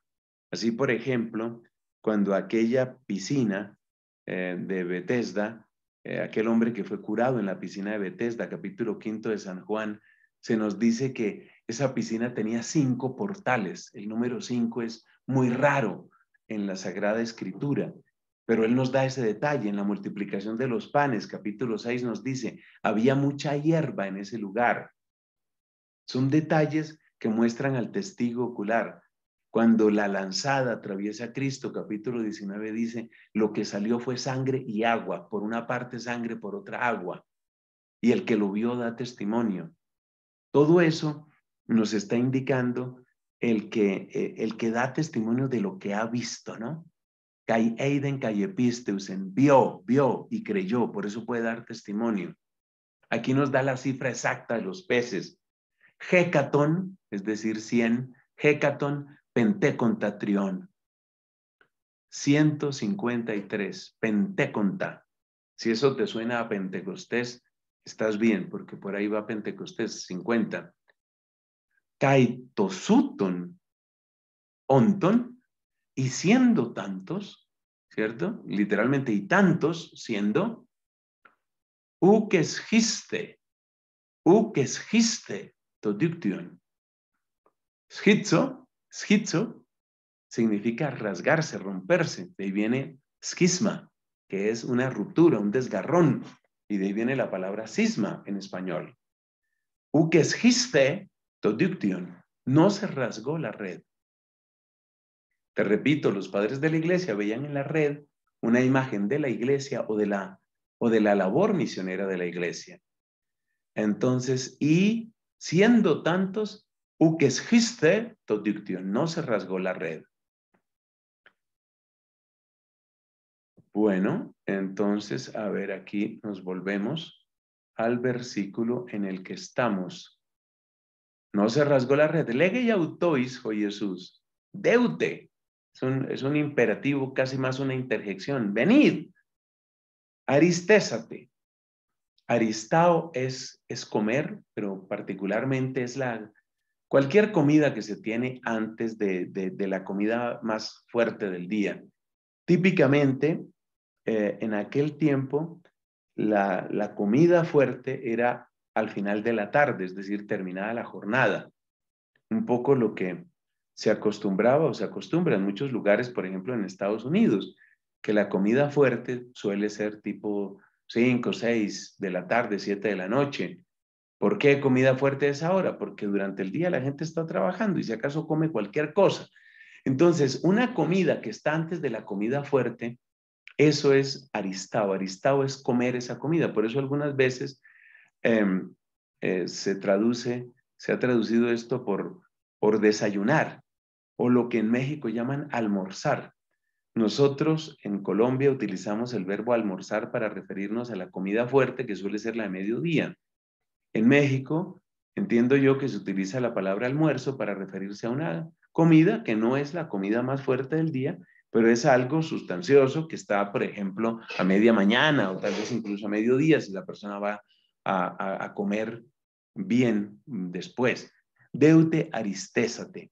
Así, por ejemplo, cuando aquella piscina eh, de Bethesda, eh, aquel hombre que fue curado en la piscina de Bethesda, capítulo quinto de San Juan, se nos dice que esa piscina tenía cinco portales. El número cinco es muy raro en la Sagrada Escritura. Pero Él nos da ese detalle en la multiplicación de los panes, capítulo 6 nos dice, había mucha hierba en ese lugar. Son detalles que muestran al testigo ocular. Cuando la lanzada atraviesa a Cristo, capítulo 19 dice, lo que salió fue sangre y agua, por una parte sangre, por otra agua. Y el que lo vio da testimonio. Todo eso nos está indicando el que, eh, el que da testimonio de lo que ha visto, ¿no? Kai Eiden, Kai vio, vio y creyó, por eso puede dar testimonio. Aquí nos da la cifra exacta de los peces. Hecatón, es decir, 100, Hecatón, Pentecontatrión. 153, Penteconta. Si eso te suena a Pentecostés, estás bien, porque por ahí va Pentecostés 50. Caitosuton, Onton, y siendo tantos, ¿cierto? Literalmente, y tantos siendo, u u que que U to toductión. Schizo, schizo, significa rasgarse, romperse. De ahí viene schisma, que es una ruptura, un desgarrón. Y de ahí viene la palabra sisma en español. u que to toductión. No se rasgó la red. Te repito, los padres de la iglesia veían en la red una imagen de la iglesia o de la, o de la labor misionera de la iglesia. Entonces, y siendo tantos, u que no se rasgó la red. Bueno, entonces, a ver, aquí nos volvemos al versículo en el que estamos. No se rasgó la red. Lege y autois, Jesús. Deute, es un, imperativo, casi más una interjección. Venid, aristésate. Aristao es, es comer, pero particularmente es la, cualquier comida que se tiene antes de, de, la comida más fuerte del día. Típicamente, eh, en aquel tiempo, la, la comida fuerte era al final de la tarde, es decir, terminada la jornada. Un poco lo que se acostumbraba o se acostumbra en muchos lugares, por ejemplo en Estados Unidos, que la comida fuerte suele ser tipo 5, 6 de la tarde, 7 de la noche. ¿Por qué comida fuerte es ahora? Porque durante el día la gente está trabajando y si acaso come cualquier cosa. Entonces, una comida que está antes de la comida fuerte, eso es aristao. Aristao es comer esa comida. Por eso algunas veces em, eh, se traduce, se ha traducido esto por, por desayunar o lo que en México llaman almorzar. Nosotros en Colombia utilizamos el verbo almorzar para referirnos a la comida fuerte que suele ser la de mediodía. En México entiendo yo que se utiliza la palabra almuerzo para referirse a una comida que no es la comida más fuerte del día, pero es algo sustancioso que está, por ejemplo, a media mañana o tal vez incluso a mediodía si la persona va a, comer bien después. Deute aristésate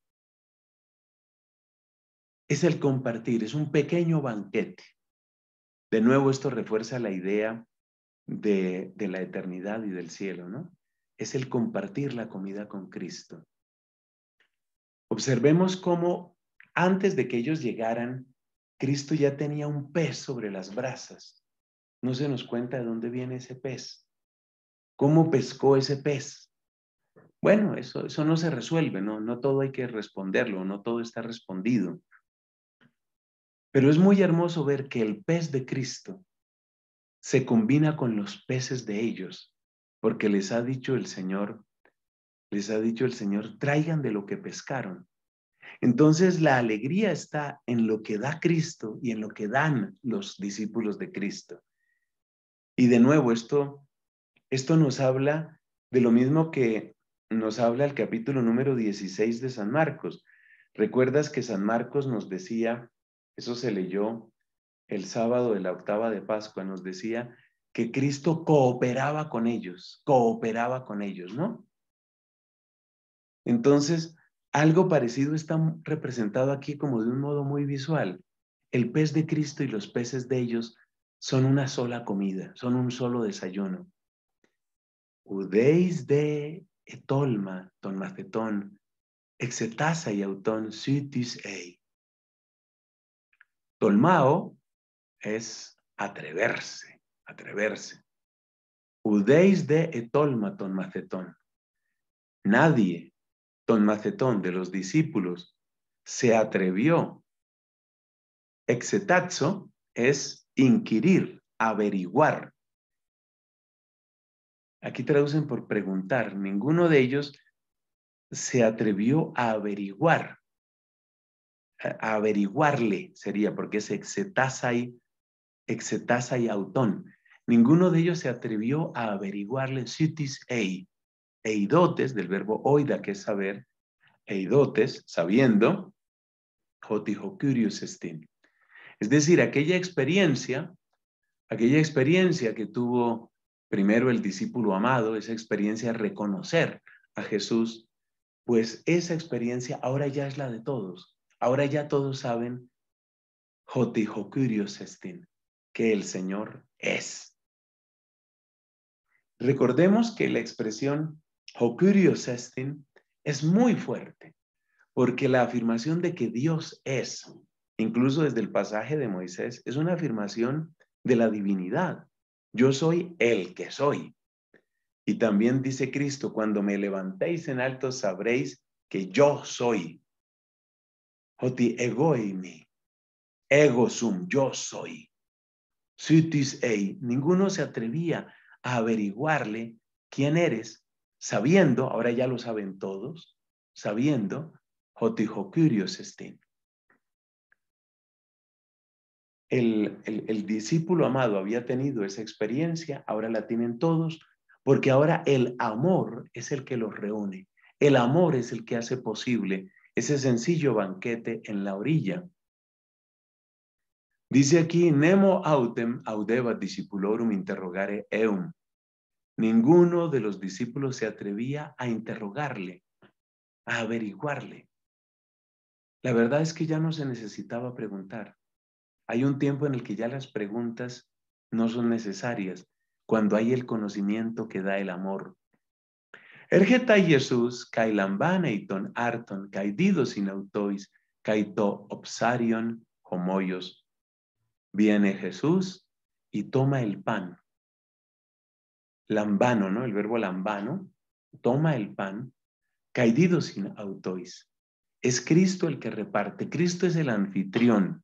es el compartir, es un pequeño banquete. De nuevo, esto refuerza la idea de, de, la eternidad y del cielo, ¿no? Es el compartir la comida con Cristo. Observemos cómo antes de que ellos llegaran, Cristo ya tenía un pez sobre las brasas. No se nos cuenta de dónde viene ese pez. ¿Cómo pescó ese pez? Bueno, eso, eso no se resuelve, ¿no? No todo hay que responderlo, no todo está respondido. Pero es muy hermoso ver que el pez de Cristo se combina con los peces de ellos, porque les ha dicho el Señor, les ha dicho el Señor, traigan de lo que pescaron. Entonces la alegría está en lo que da Cristo y en lo que dan los discípulos de Cristo. Y de nuevo, esto, esto nos habla de lo mismo que nos habla el capítulo número 16 de San Marcos. Recuerdas que San Marcos nos decía eso se leyó el sábado de la octava de Pascua, nos decía que Cristo cooperaba con ellos, cooperaba con ellos, ¿no? Entonces, algo parecido está representado aquí como de un modo muy visual. El pez de Cristo y los peces de ellos son una sola comida, son un solo desayuno. Udeis de etolma, ton exetasa y autón, ei. Tolmao es atreverse, atreverse. Udeis de etolma ton macetón. Nadie, ton macetón de los discípulos, se atrevió. Exetazo es inquirir, averiguar. Aquí traducen por preguntar. Ninguno de ellos se atrevió a averiguar averiguarle sería, porque es exetasai, exetasai autón. Ninguno de ellos se atrevió a averiguarle citis ei, eidotes, del verbo oida, que es saber, eidotes, sabiendo, curious estin. Es decir, aquella experiencia, aquella experiencia que tuvo primero el discípulo amado, esa experiencia de reconocer a Jesús, pues esa experiencia ahora ya es la de todos. Ahora ya todos saben, Jotijocuriosestin, que el Señor es. Recordemos que la expresión jocuriosestin es muy fuerte, porque la afirmación de que Dios es, incluso desde el pasaje de Moisés, es una afirmación de la divinidad. Yo soy el que soy. Y también dice Cristo, cuando me levantéis en alto sabréis que yo soy Joti egoimi, ego sum, yo soy. Sutis ei, ninguno se atrevía a averiguarle quién eres, sabiendo, ahora ya lo saben todos, sabiendo, hoti hokurios estén. el, discípulo amado había tenido esa experiencia, ahora la tienen todos, porque ahora el amor es el que los reúne, el amor es el que hace posible ese sencillo banquete en la orilla. Dice aquí, Nemo autem audebat discipulorum interrogare eum. Ninguno de los discípulos se atrevía a interrogarle, a averiguarle. La verdad es que ya no se necesitaba preguntar. Hay un tiempo en el que ya las preguntas no son necesarias, cuando hay el conocimiento que da el amor, Ergeta Jesús, kai arton, kai sin autois, caito to obsarion homoyos. Viene Jesús y toma el pan. Lambano, ¿no? El verbo lambano. Toma el pan. Caididos sin autois. Es Cristo el que reparte. Cristo es el anfitrión.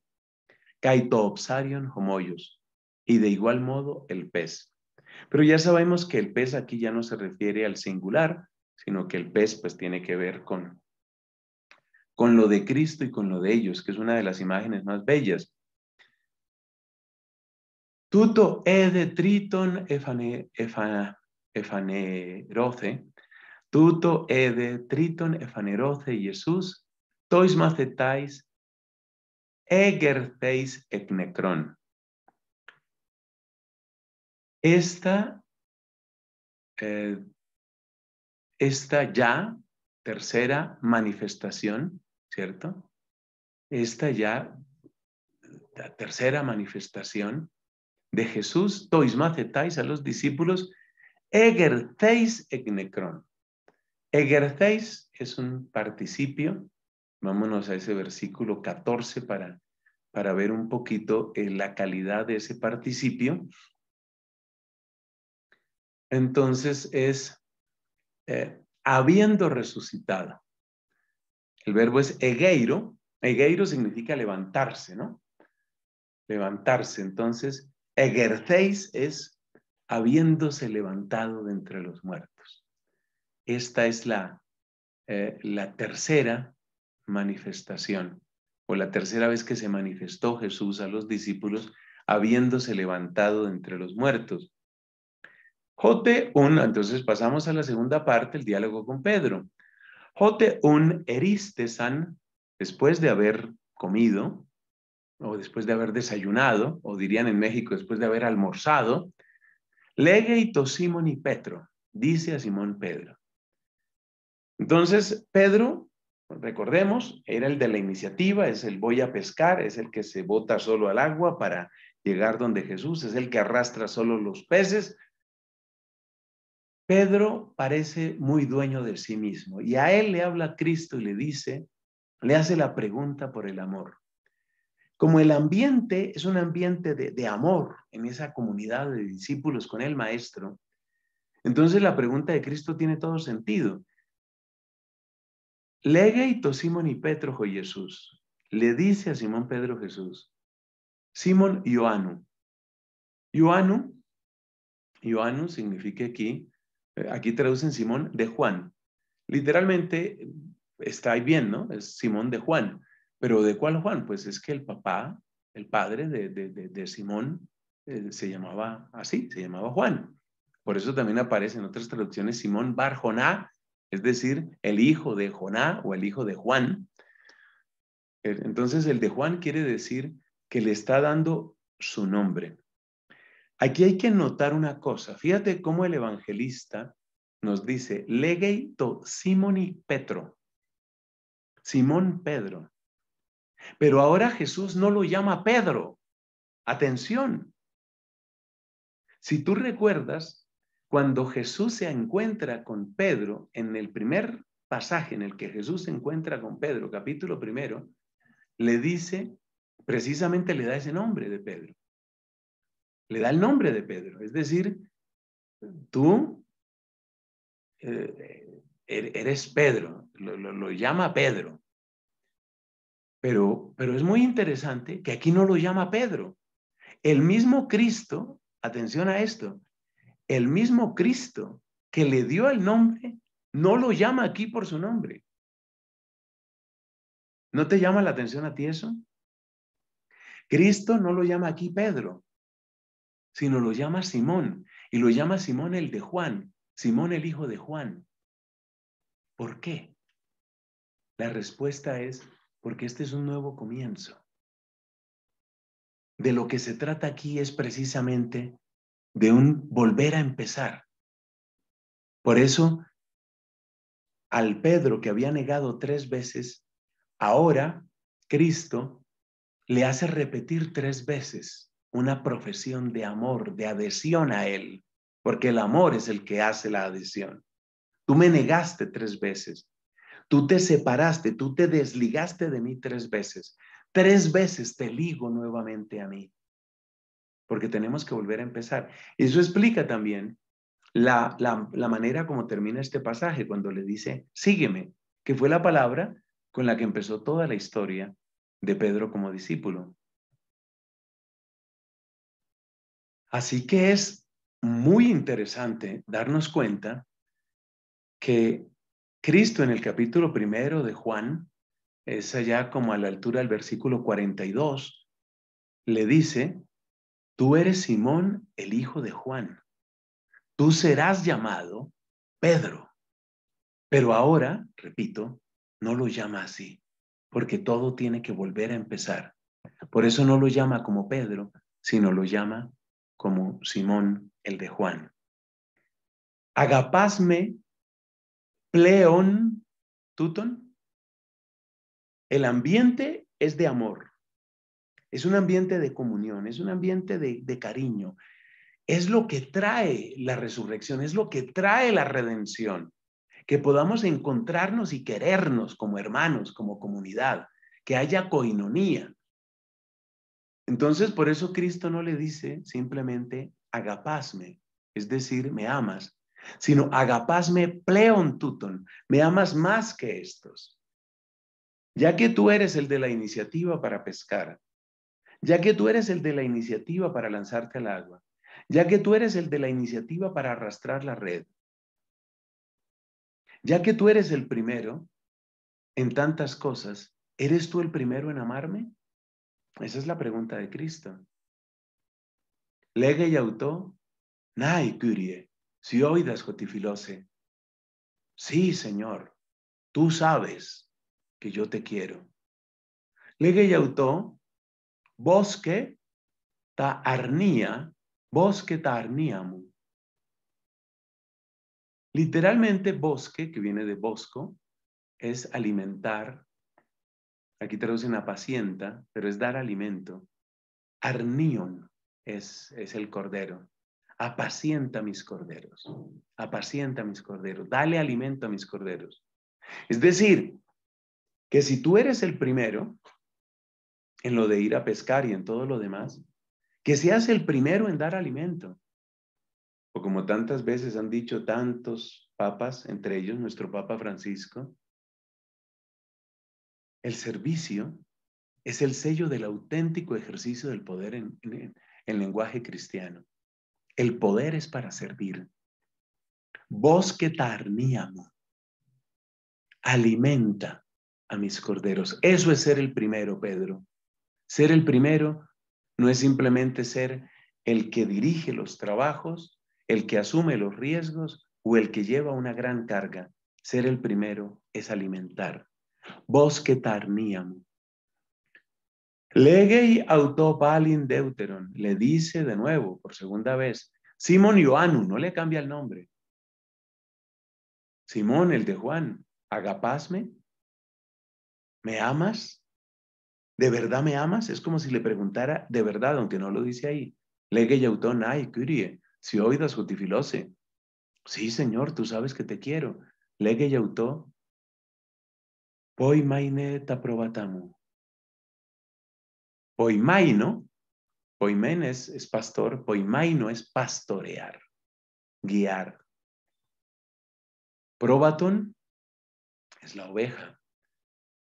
Caito obsarion homoyos. Y de igual modo el pez. Pero ya sabemos que el pez aquí ya no se refiere al singular, sino que el pez pues tiene que ver con, con lo de Cristo y con lo de ellos, que es una de las imágenes más bellas. Tuto e de triton efaneroce, tuto e de triton efaneroce Jesús, tois macetais, egerceis et necron. Esta, eh, esta ya tercera manifestación, ¿cierto? Esta ya la tercera manifestación de Jesús, macetáis a los discípulos, egerteis egnecron. Egerteis es un participio. Vámonos a ese versículo 14 para, para ver un poquito eh, la calidad de ese participio. Entonces es eh, habiendo resucitado. El verbo es egeiro. Egeiro significa levantarse, ¿no? Levantarse. Entonces, egerceis es habiéndose levantado de entre los muertos. Esta es la, eh, la tercera manifestación o la tercera vez que se manifestó Jesús a los discípulos habiéndose levantado de entre los muertos. Jote un entonces pasamos a la segunda parte, el diálogo con Pedro. Jote un eristesan, después de haber comido, o después de haber desayunado, o dirían en México, después de haber almorzado, legeito Simón y Petro, dice a Simón Pedro. Entonces, Pedro, recordemos, era el de la iniciativa, es el voy a pescar, es el que se bota solo al agua para llegar donde Jesús, es el que arrastra solo los peces Pedro parece muy dueño de sí mismo y a él le habla Cristo y le dice, le hace la pregunta por el amor. Como el ambiente es un ambiente de, amor en esa comunidad de discípulos con el maestro, entonces la pregunta de Cristo tiene todo sentido. Legeito Simón y Pedro, Jesús. Le dice a Simón Pedro Jesús, Simón Ioanu. Ioanu, Ioanu significa aquí eh, aquí traducen Simón de Juan. Literalmente está ahí bien, ¿no? Es Simón de Juan. Pero ¿de cuál Juan? Pues es que el papá, el padre de, de, Simón, eh, se llamaba así, se llamaba Juan. Por eso también aparece en otras traducciones Simón Bar Joná, es decir, el hijo de Joná o el hijo de Juan. Eh, entonces el de Juan quiere decir que le está dando su nombre. Aquí hay que notar una cosa. Fíjate cómo el evangelista nos dice, legei simoni Petro, Simón Pedro. Pero ahora Jesús no lo llama Pedro. Atención. Si tú recuerdas, cuando Jesús se encuentra con Pedro en el primer pasaje en el que Jesús se encuentra con Pedro, capítulo primero, le dice, precisamente le da ese nombre de Pedro le da el nombre de Pedro. Es decir, tú eh, er-, eres Pedro, lo, llama Pedro. Pero, pero es muy interesante que aquí no lo llama Pedro. El mismo Cristo, atención a esto, el mismo Cristo que le dio el nombre, no lo llama aquí por su nombre. ¿No te llama la atención a ti eso? Cristo no lo llama aquí Pedro, sino lo llama Simón y lo llama Simón el de Juan, Simón el hijo de Juan. ¿Por qué? La respuesta es porque este es un nuevo comienzo. De lo que se trata aquí es precisamente de un volver a empezar. Por eso, al Pedro que había negado tres veces, ahora Cristo le hace repetir tres veces una profesión de amor, de adhesión a Él, porque el amor es el que hace la adhesión. Tú me negaste tres veces, tú te separaste, tú te desligaste de mí tres veces, tres veces te ligo nuevamente a mí, porque tenemos que volver a empezar. Eso explica también la, la manera como termina este pasaje, cuando le dice, sígueme, que fue la palabra con la que empezó toda la historia de Pedro como discípulo. Así que es muy interesante darnos cuenta que Cristo en el capítulo primero de Juan, es allá como a la altura del versículo 42, le dice, tú eres Simón, el hijo de Juan. Tú serás llamado Pedro. Pero ahora, repito, no lo llama así, porque todo tiene que volver a empezar. Por eso no lo llama como Pedro, sino lo llama como Simón el de Juan. Agapazme, pleon, tuton. El ambiente es de amor, es un ambiente de comunión, es un ambiente de, de cariño, es lo que trae la resurrección, es lo que trae la redención, que podamos encontrarnos y querernos como hermanos, como comunidad, que haya coinonía, entonces, por eso Cristo no le dice simplemente agapazme, es decir, me amas, sino agapazme pleon tuton, me amas más que estos. Ya que tú eres el de la iniciativa para pescar, ya que tú eres el de la iniciativa para lanzarte al agua, ya que tú eres el de la iniciativa para arrastrar la red, ya que tú eres el primero en tantas cosas, ¿eres tú el primero en amarme? Esa es la pregunta de Cristo. Lege y auto, nai curie, si oidas jotifilose. Sí, Señor, tú sabes que yo te quiero. Lege y auto, bosque ta arnia, bosque ta arniamu. Literalmente bosque, que viene de bosco, es alimentar, aquí traducen apacienta, pero es dar alimento. arnion es, es el cordero. Apacienta mis corderos, apacienta mis corderos, dale alimento a mis corderos. Es decir, que si tú eres el primero en lo de ir a pescar y en todo lo demás, que seas el primero en dar alimento. O como tantas veces han dicho tantos papas, entre ellos nuestro Papa Francisco, el servicio es el sello del auténtico ejercicio del poder en, lenguaje cristiano. El poder es para servir. Vos que tarníamo, alimenta a mis corderos. Eso es ser el primero, Pedro. Ser el primero no es simplemente ser el que dirige los trabajos, el que asume los riesgos o el que lleva una gran carga. Ser el primero es alimentar Bosque que y Legei auto deuteron, le dice de nuevo, por segunda vez, Simón Ioanu no le cambia el nombre. Simón, el de Juan, agapazme? ¿Me amas? ¿De verdad me amas? Es como si le preguntara de verdad, aunque no lo dice ahí. Legei auto nai curie, si oidas jutifilose. Sí, Señor, tú sabes que te quiero. y autó Poimaine taprobatamu. Poimaino, poimen es, es pastor, poimaino es pastorear, guiar. Probaton es la oveja.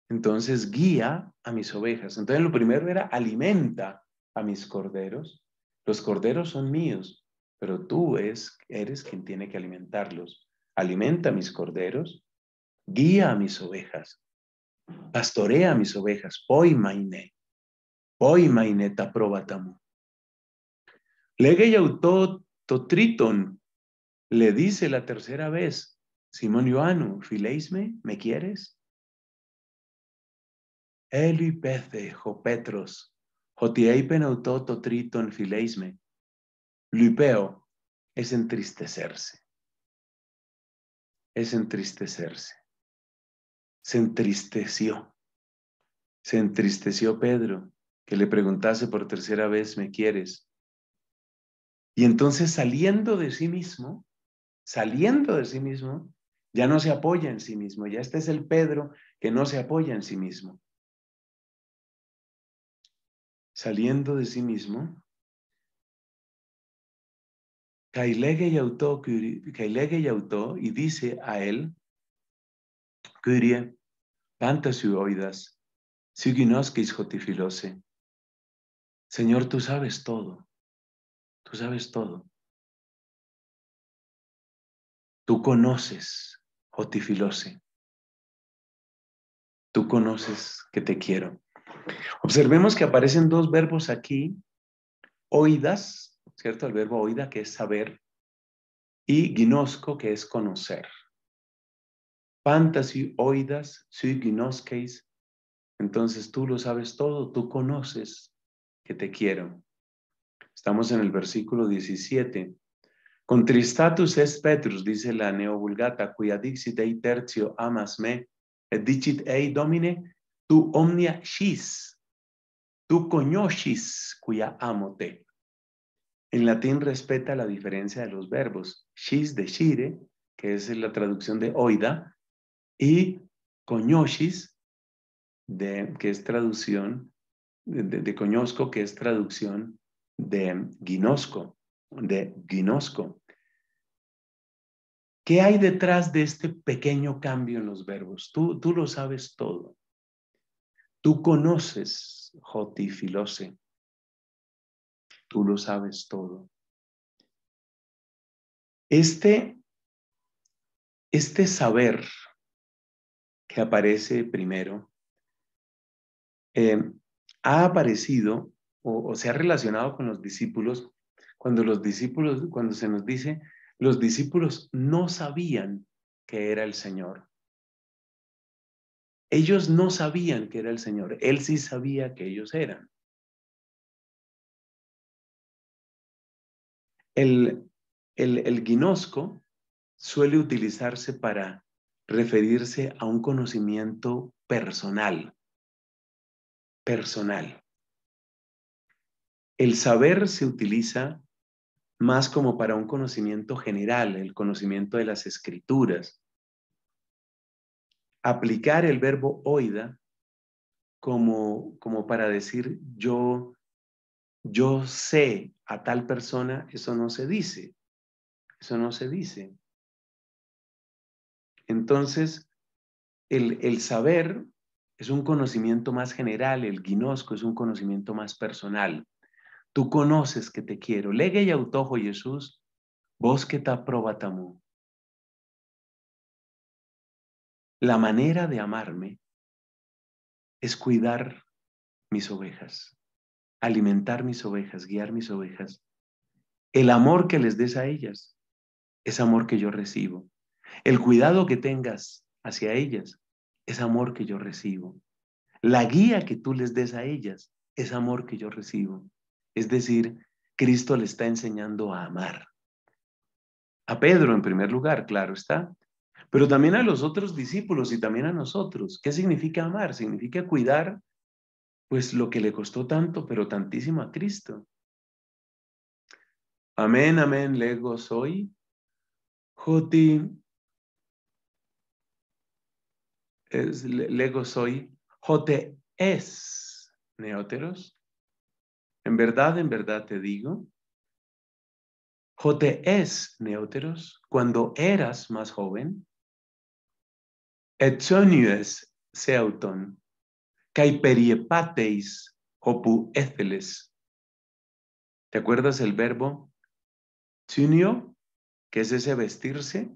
Entonces guía a mis ovejas. Entonces lo primero era alimenta a mis corderos. Los corderos son míos, pero tú es, eres quien tiene que alimentarlos. Alimenta a mis corderos, guía a mis ovejas pastorea mis ovejas, poimaine, poimaine taprobatamo. Lege y Triton le dice la tercera vez, Simón Ioanu, fileisme, ¿me quieres? Eli pece, jo Petros, jotieipen auto filéisme. fileisme. Lupeo es entristecerse. Es entristecerse se entristeció. Se entristeció Pedro, que le preguntase por tercera vez, ¿me quieres? Y entonces saliendo de sí mismo, saliendo de sí mismo, ya no se apoya en sí mismo, ya este es el Pedro que no se apoya en sí mismo. Saliendo de sí mismo, yautó y yautó y dice a él, pantas jotifilose. Señor, tú sabes todo, tú sabes todo. Tú conoces, jotifilose. Tú conoces que te quiero. Observemos que aparecen dos verbos aquí, oídas, ¿cierto? El verbo oida, que es saber y ginosco que es conocer. Fantasy oidas, suiginoskeis. Entonces tú lo sabes todo, tú conoces que te quiero. Estamos en el versículo 17. Contristatus es Petrus, dice la Neovulgata, cuya dixit ei tertio amas me, et dicit ei domine, tu omnia shis, tu coñoshis, cuya amo te. En latín respeta la diferencia de los verbos, shis de shire, que es la traducción de oida, y coñosis, de, que es traducción de, de, que es traducción de Ginosco, de Ginosco. ¿Qué hay detrás de este pequeño cambio en los verbos? Tú, tú lo sabes todo. Tú conoces, Joti Filose. Tú lo sabes todo. Este, este saber que aparece primero, eh, ha aparecido o, se ha relacionado con los discípulos cuando los discípulos, cuando se nos dice, los discípulos no sabían que era el Señor. Ellos no sabían que era el Señor, Él sí sabía que ellos eran. El, el, el guinosco suele utilizarse para referirse a un conocimiento personal. Personal. El saber se utiliza más como para un conocimiento general, el conocimiento de las escrituras. Aplicar el verbo oida como, como para decir yo, yo sé a tal persona, eso no se dice. Eso no se dice. Entonces, el, saber es un conocimiento más general, el ginosco es un conocimiento más personal. Tú conoces que te quiero. Lege y autojo Jesús, vos que te La manera de amarme es cuidar mis ovejas, alimentar mis ovejas, guiar mis ovejas. El amor que les des a ellas es amor que yo recibo. El cuidado que tengas hacia ellas es amor que yo recibo. La guía que tú les des a ellas es amor que yo recibo. Es decir, Cristo le está enseñando a amar. A Pedro en primer lugar, claro está, pero también a los otros discípulos y también a nosotros. ¿Qué significa amar? Significa cuidar pues lo que le costó tanto, pero tantísimo a Cristo. Amén, amén, lego soy. Joti, lego soy, jote es neóteros. En verdad, en verdad te digo, jote es neóteros, cuando eras más joven, etsoniues seauton, caiperiepateis opu éceles. ¿Te acuerdas el verbo tunio, que es ese vestirse?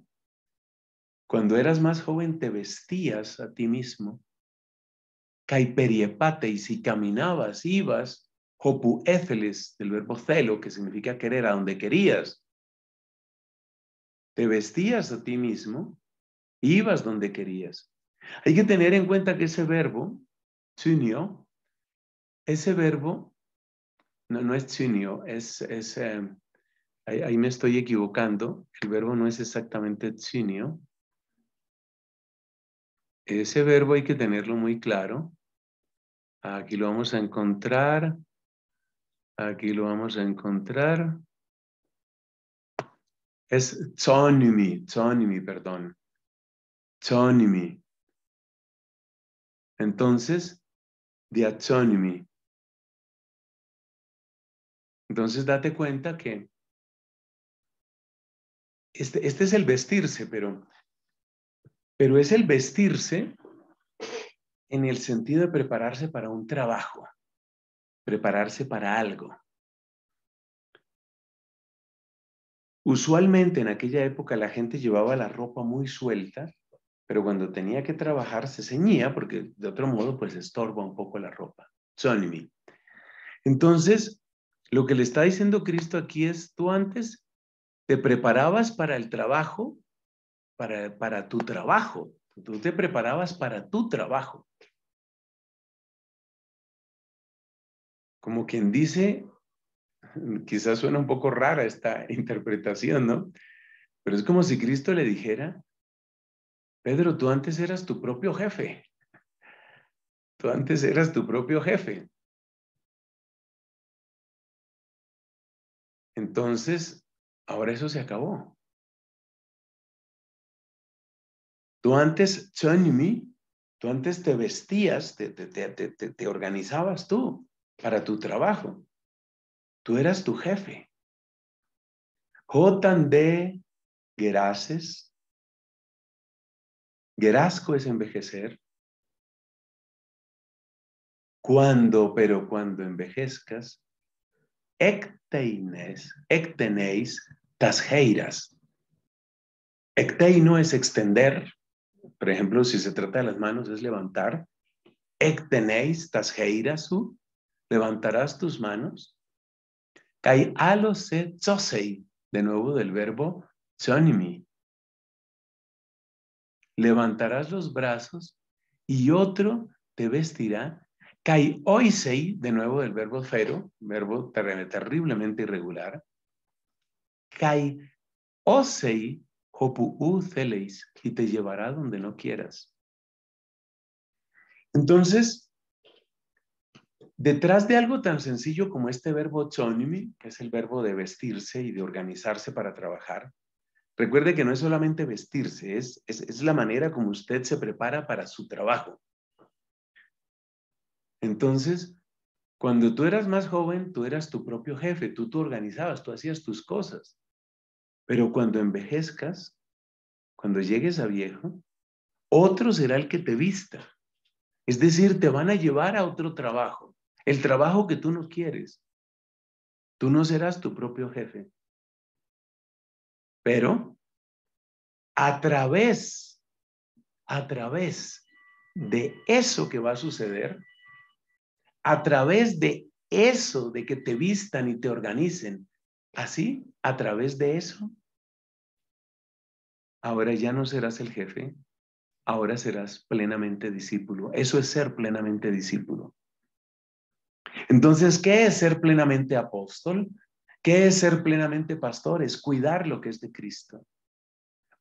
Cuando eras más joven te vestías a ti mismo. Caiperiepate, y si caminabas, ibas, hopu del verbo celo, que significa querer a donde querías. Te vestías a ti mismo, ibas donde querías. Hay que tener en cuenta que ese verbo, tsunio, ese verbo no, no es tsunio, es, eh, ahí, me estoy equivocando, el verbo no es exactamente tsunio, ese verbo hay que tenerlo muy claro. Aquí lo vamos a encontrar. Aquí lo vamos a encontrar. Es tsonimi, tsonimi, perdón. Tsonimi. Entonces, diatzonimi. Entonces, date cuenta que este, este es el vestirse, pero pero es el vestirse en el sentido de prepararse para un trabajo, prepararse para algo. Usualmente en aquella época la gente llevaba la ropa muy suelta, pero cuando tenía que trabajar se ceñía porque de otro modo pues estorba un poco la ropa. Entonces, lo que le está diciendo Cristo aquí es, tú antes te preparabas para el trabajo para, tu trabajo. Tú te preparabas para tu trabajo. Como quien dice, quizás suena un poco rara esta interpretación, ¿no? Pero es como si Cristo le dijera, Pedro, tú antes eras tu propio jefe. Tú antes eras tu propio jefe. Entonces, ahora eso se acabó. Tú antes, tú antes te vestías, te, organizabas tú para tu trabajo. Tú eras tu jefe. de Gerases. Gerasco es envejecer. Cuando, pero cuando envejezcas, ecteines, ectenéis, tasheiras. Ecteino es extender, por ejemplo, si se trata de las manos, es levantar. Ek tenéis tasheirasu, levantarás tus manos. Kai alo se de nuevo del verbo tzonimi. Levantarás los brazos y otro te vestirá. Kai oisei, de nuevo del verbo fero, verbo terriblemente irregular. Kai osei, y te llevará donde no quieras. Entonces, detrás de algo tan sencillo como este verbo chonimi, que es el verbo de vestirse y de organizarse para trabajar, recuerde que no es solamente vestirse, es, es la manera como usted se prepara para su trabajo. Entonces, cuando tú eras más joven, tú eras tu propio jefe, tú tú organizabas, tú hacías tus cosas. Pero cuando envejezcas, cuando llegues a viejo, otro será el que te vista. Es decir, te van a llevar a otro trabajo, el trabajo que tú no quieres. Tú no serás tu propio jefe. Pero a través, a través de eso que va a suceder, a través de eso, de que te vistan y te organicen, así, a través de eso, Ahora ya no serás el jefe, ahora serás plenamente discípulo. Eso es ser plenamente discípulo. Entonces, ¿qué es ser plenamente apóstol? ¿Qué es ser plenamente pastor? Es cuidar lo que es de Cristo.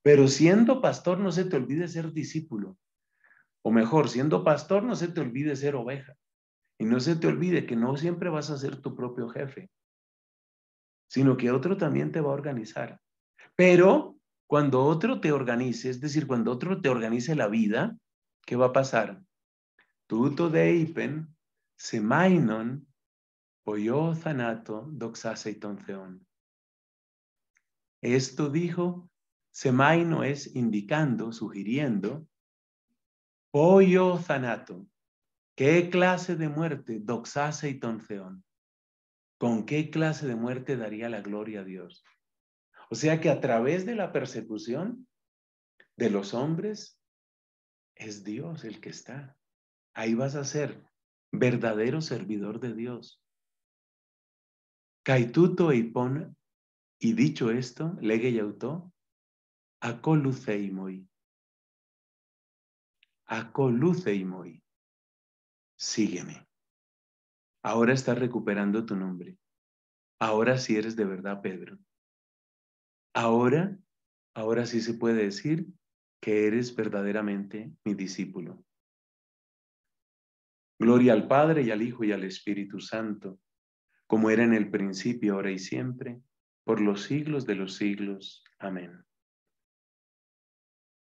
Pero siendo pastor no se te olvide ser discípulo. O mejor, siendo pastor no se te olvide ser oveja. Y no se te olvide que no siempre vas a ser tu propio jefe, sino que otro también te va a organizar. Pero cuando otro te organice, es decir, cuando otro te organice la vida, ¿qué va a pasar? Tuto semainon, zanato, Esto dijo, semaino es indicando, sugiriendo, zanato. ¿Qué clase de muerte? Doxase y ¿Con qué clase de muerte daría la gloria a Dios? O sea que a través de la persecución de los hombres, es Dios el que está. Ahí vas a ser verdadero servidor de Dios. Caituto e y dicho esto, lege y autó, acoluceimoi. Acoluceimoi. Sígueme. Ahora estás recuperando tu nombre. Ahora sí eres de verdad Pedro. Ahora, ahora sí se puede decir que eres verdaderamente mi discípulo. Gloria al Padre y al Hijo y al Espíritu Santo, como era en el principio, ahora y siempre, por los siglos de los siglos. Amén.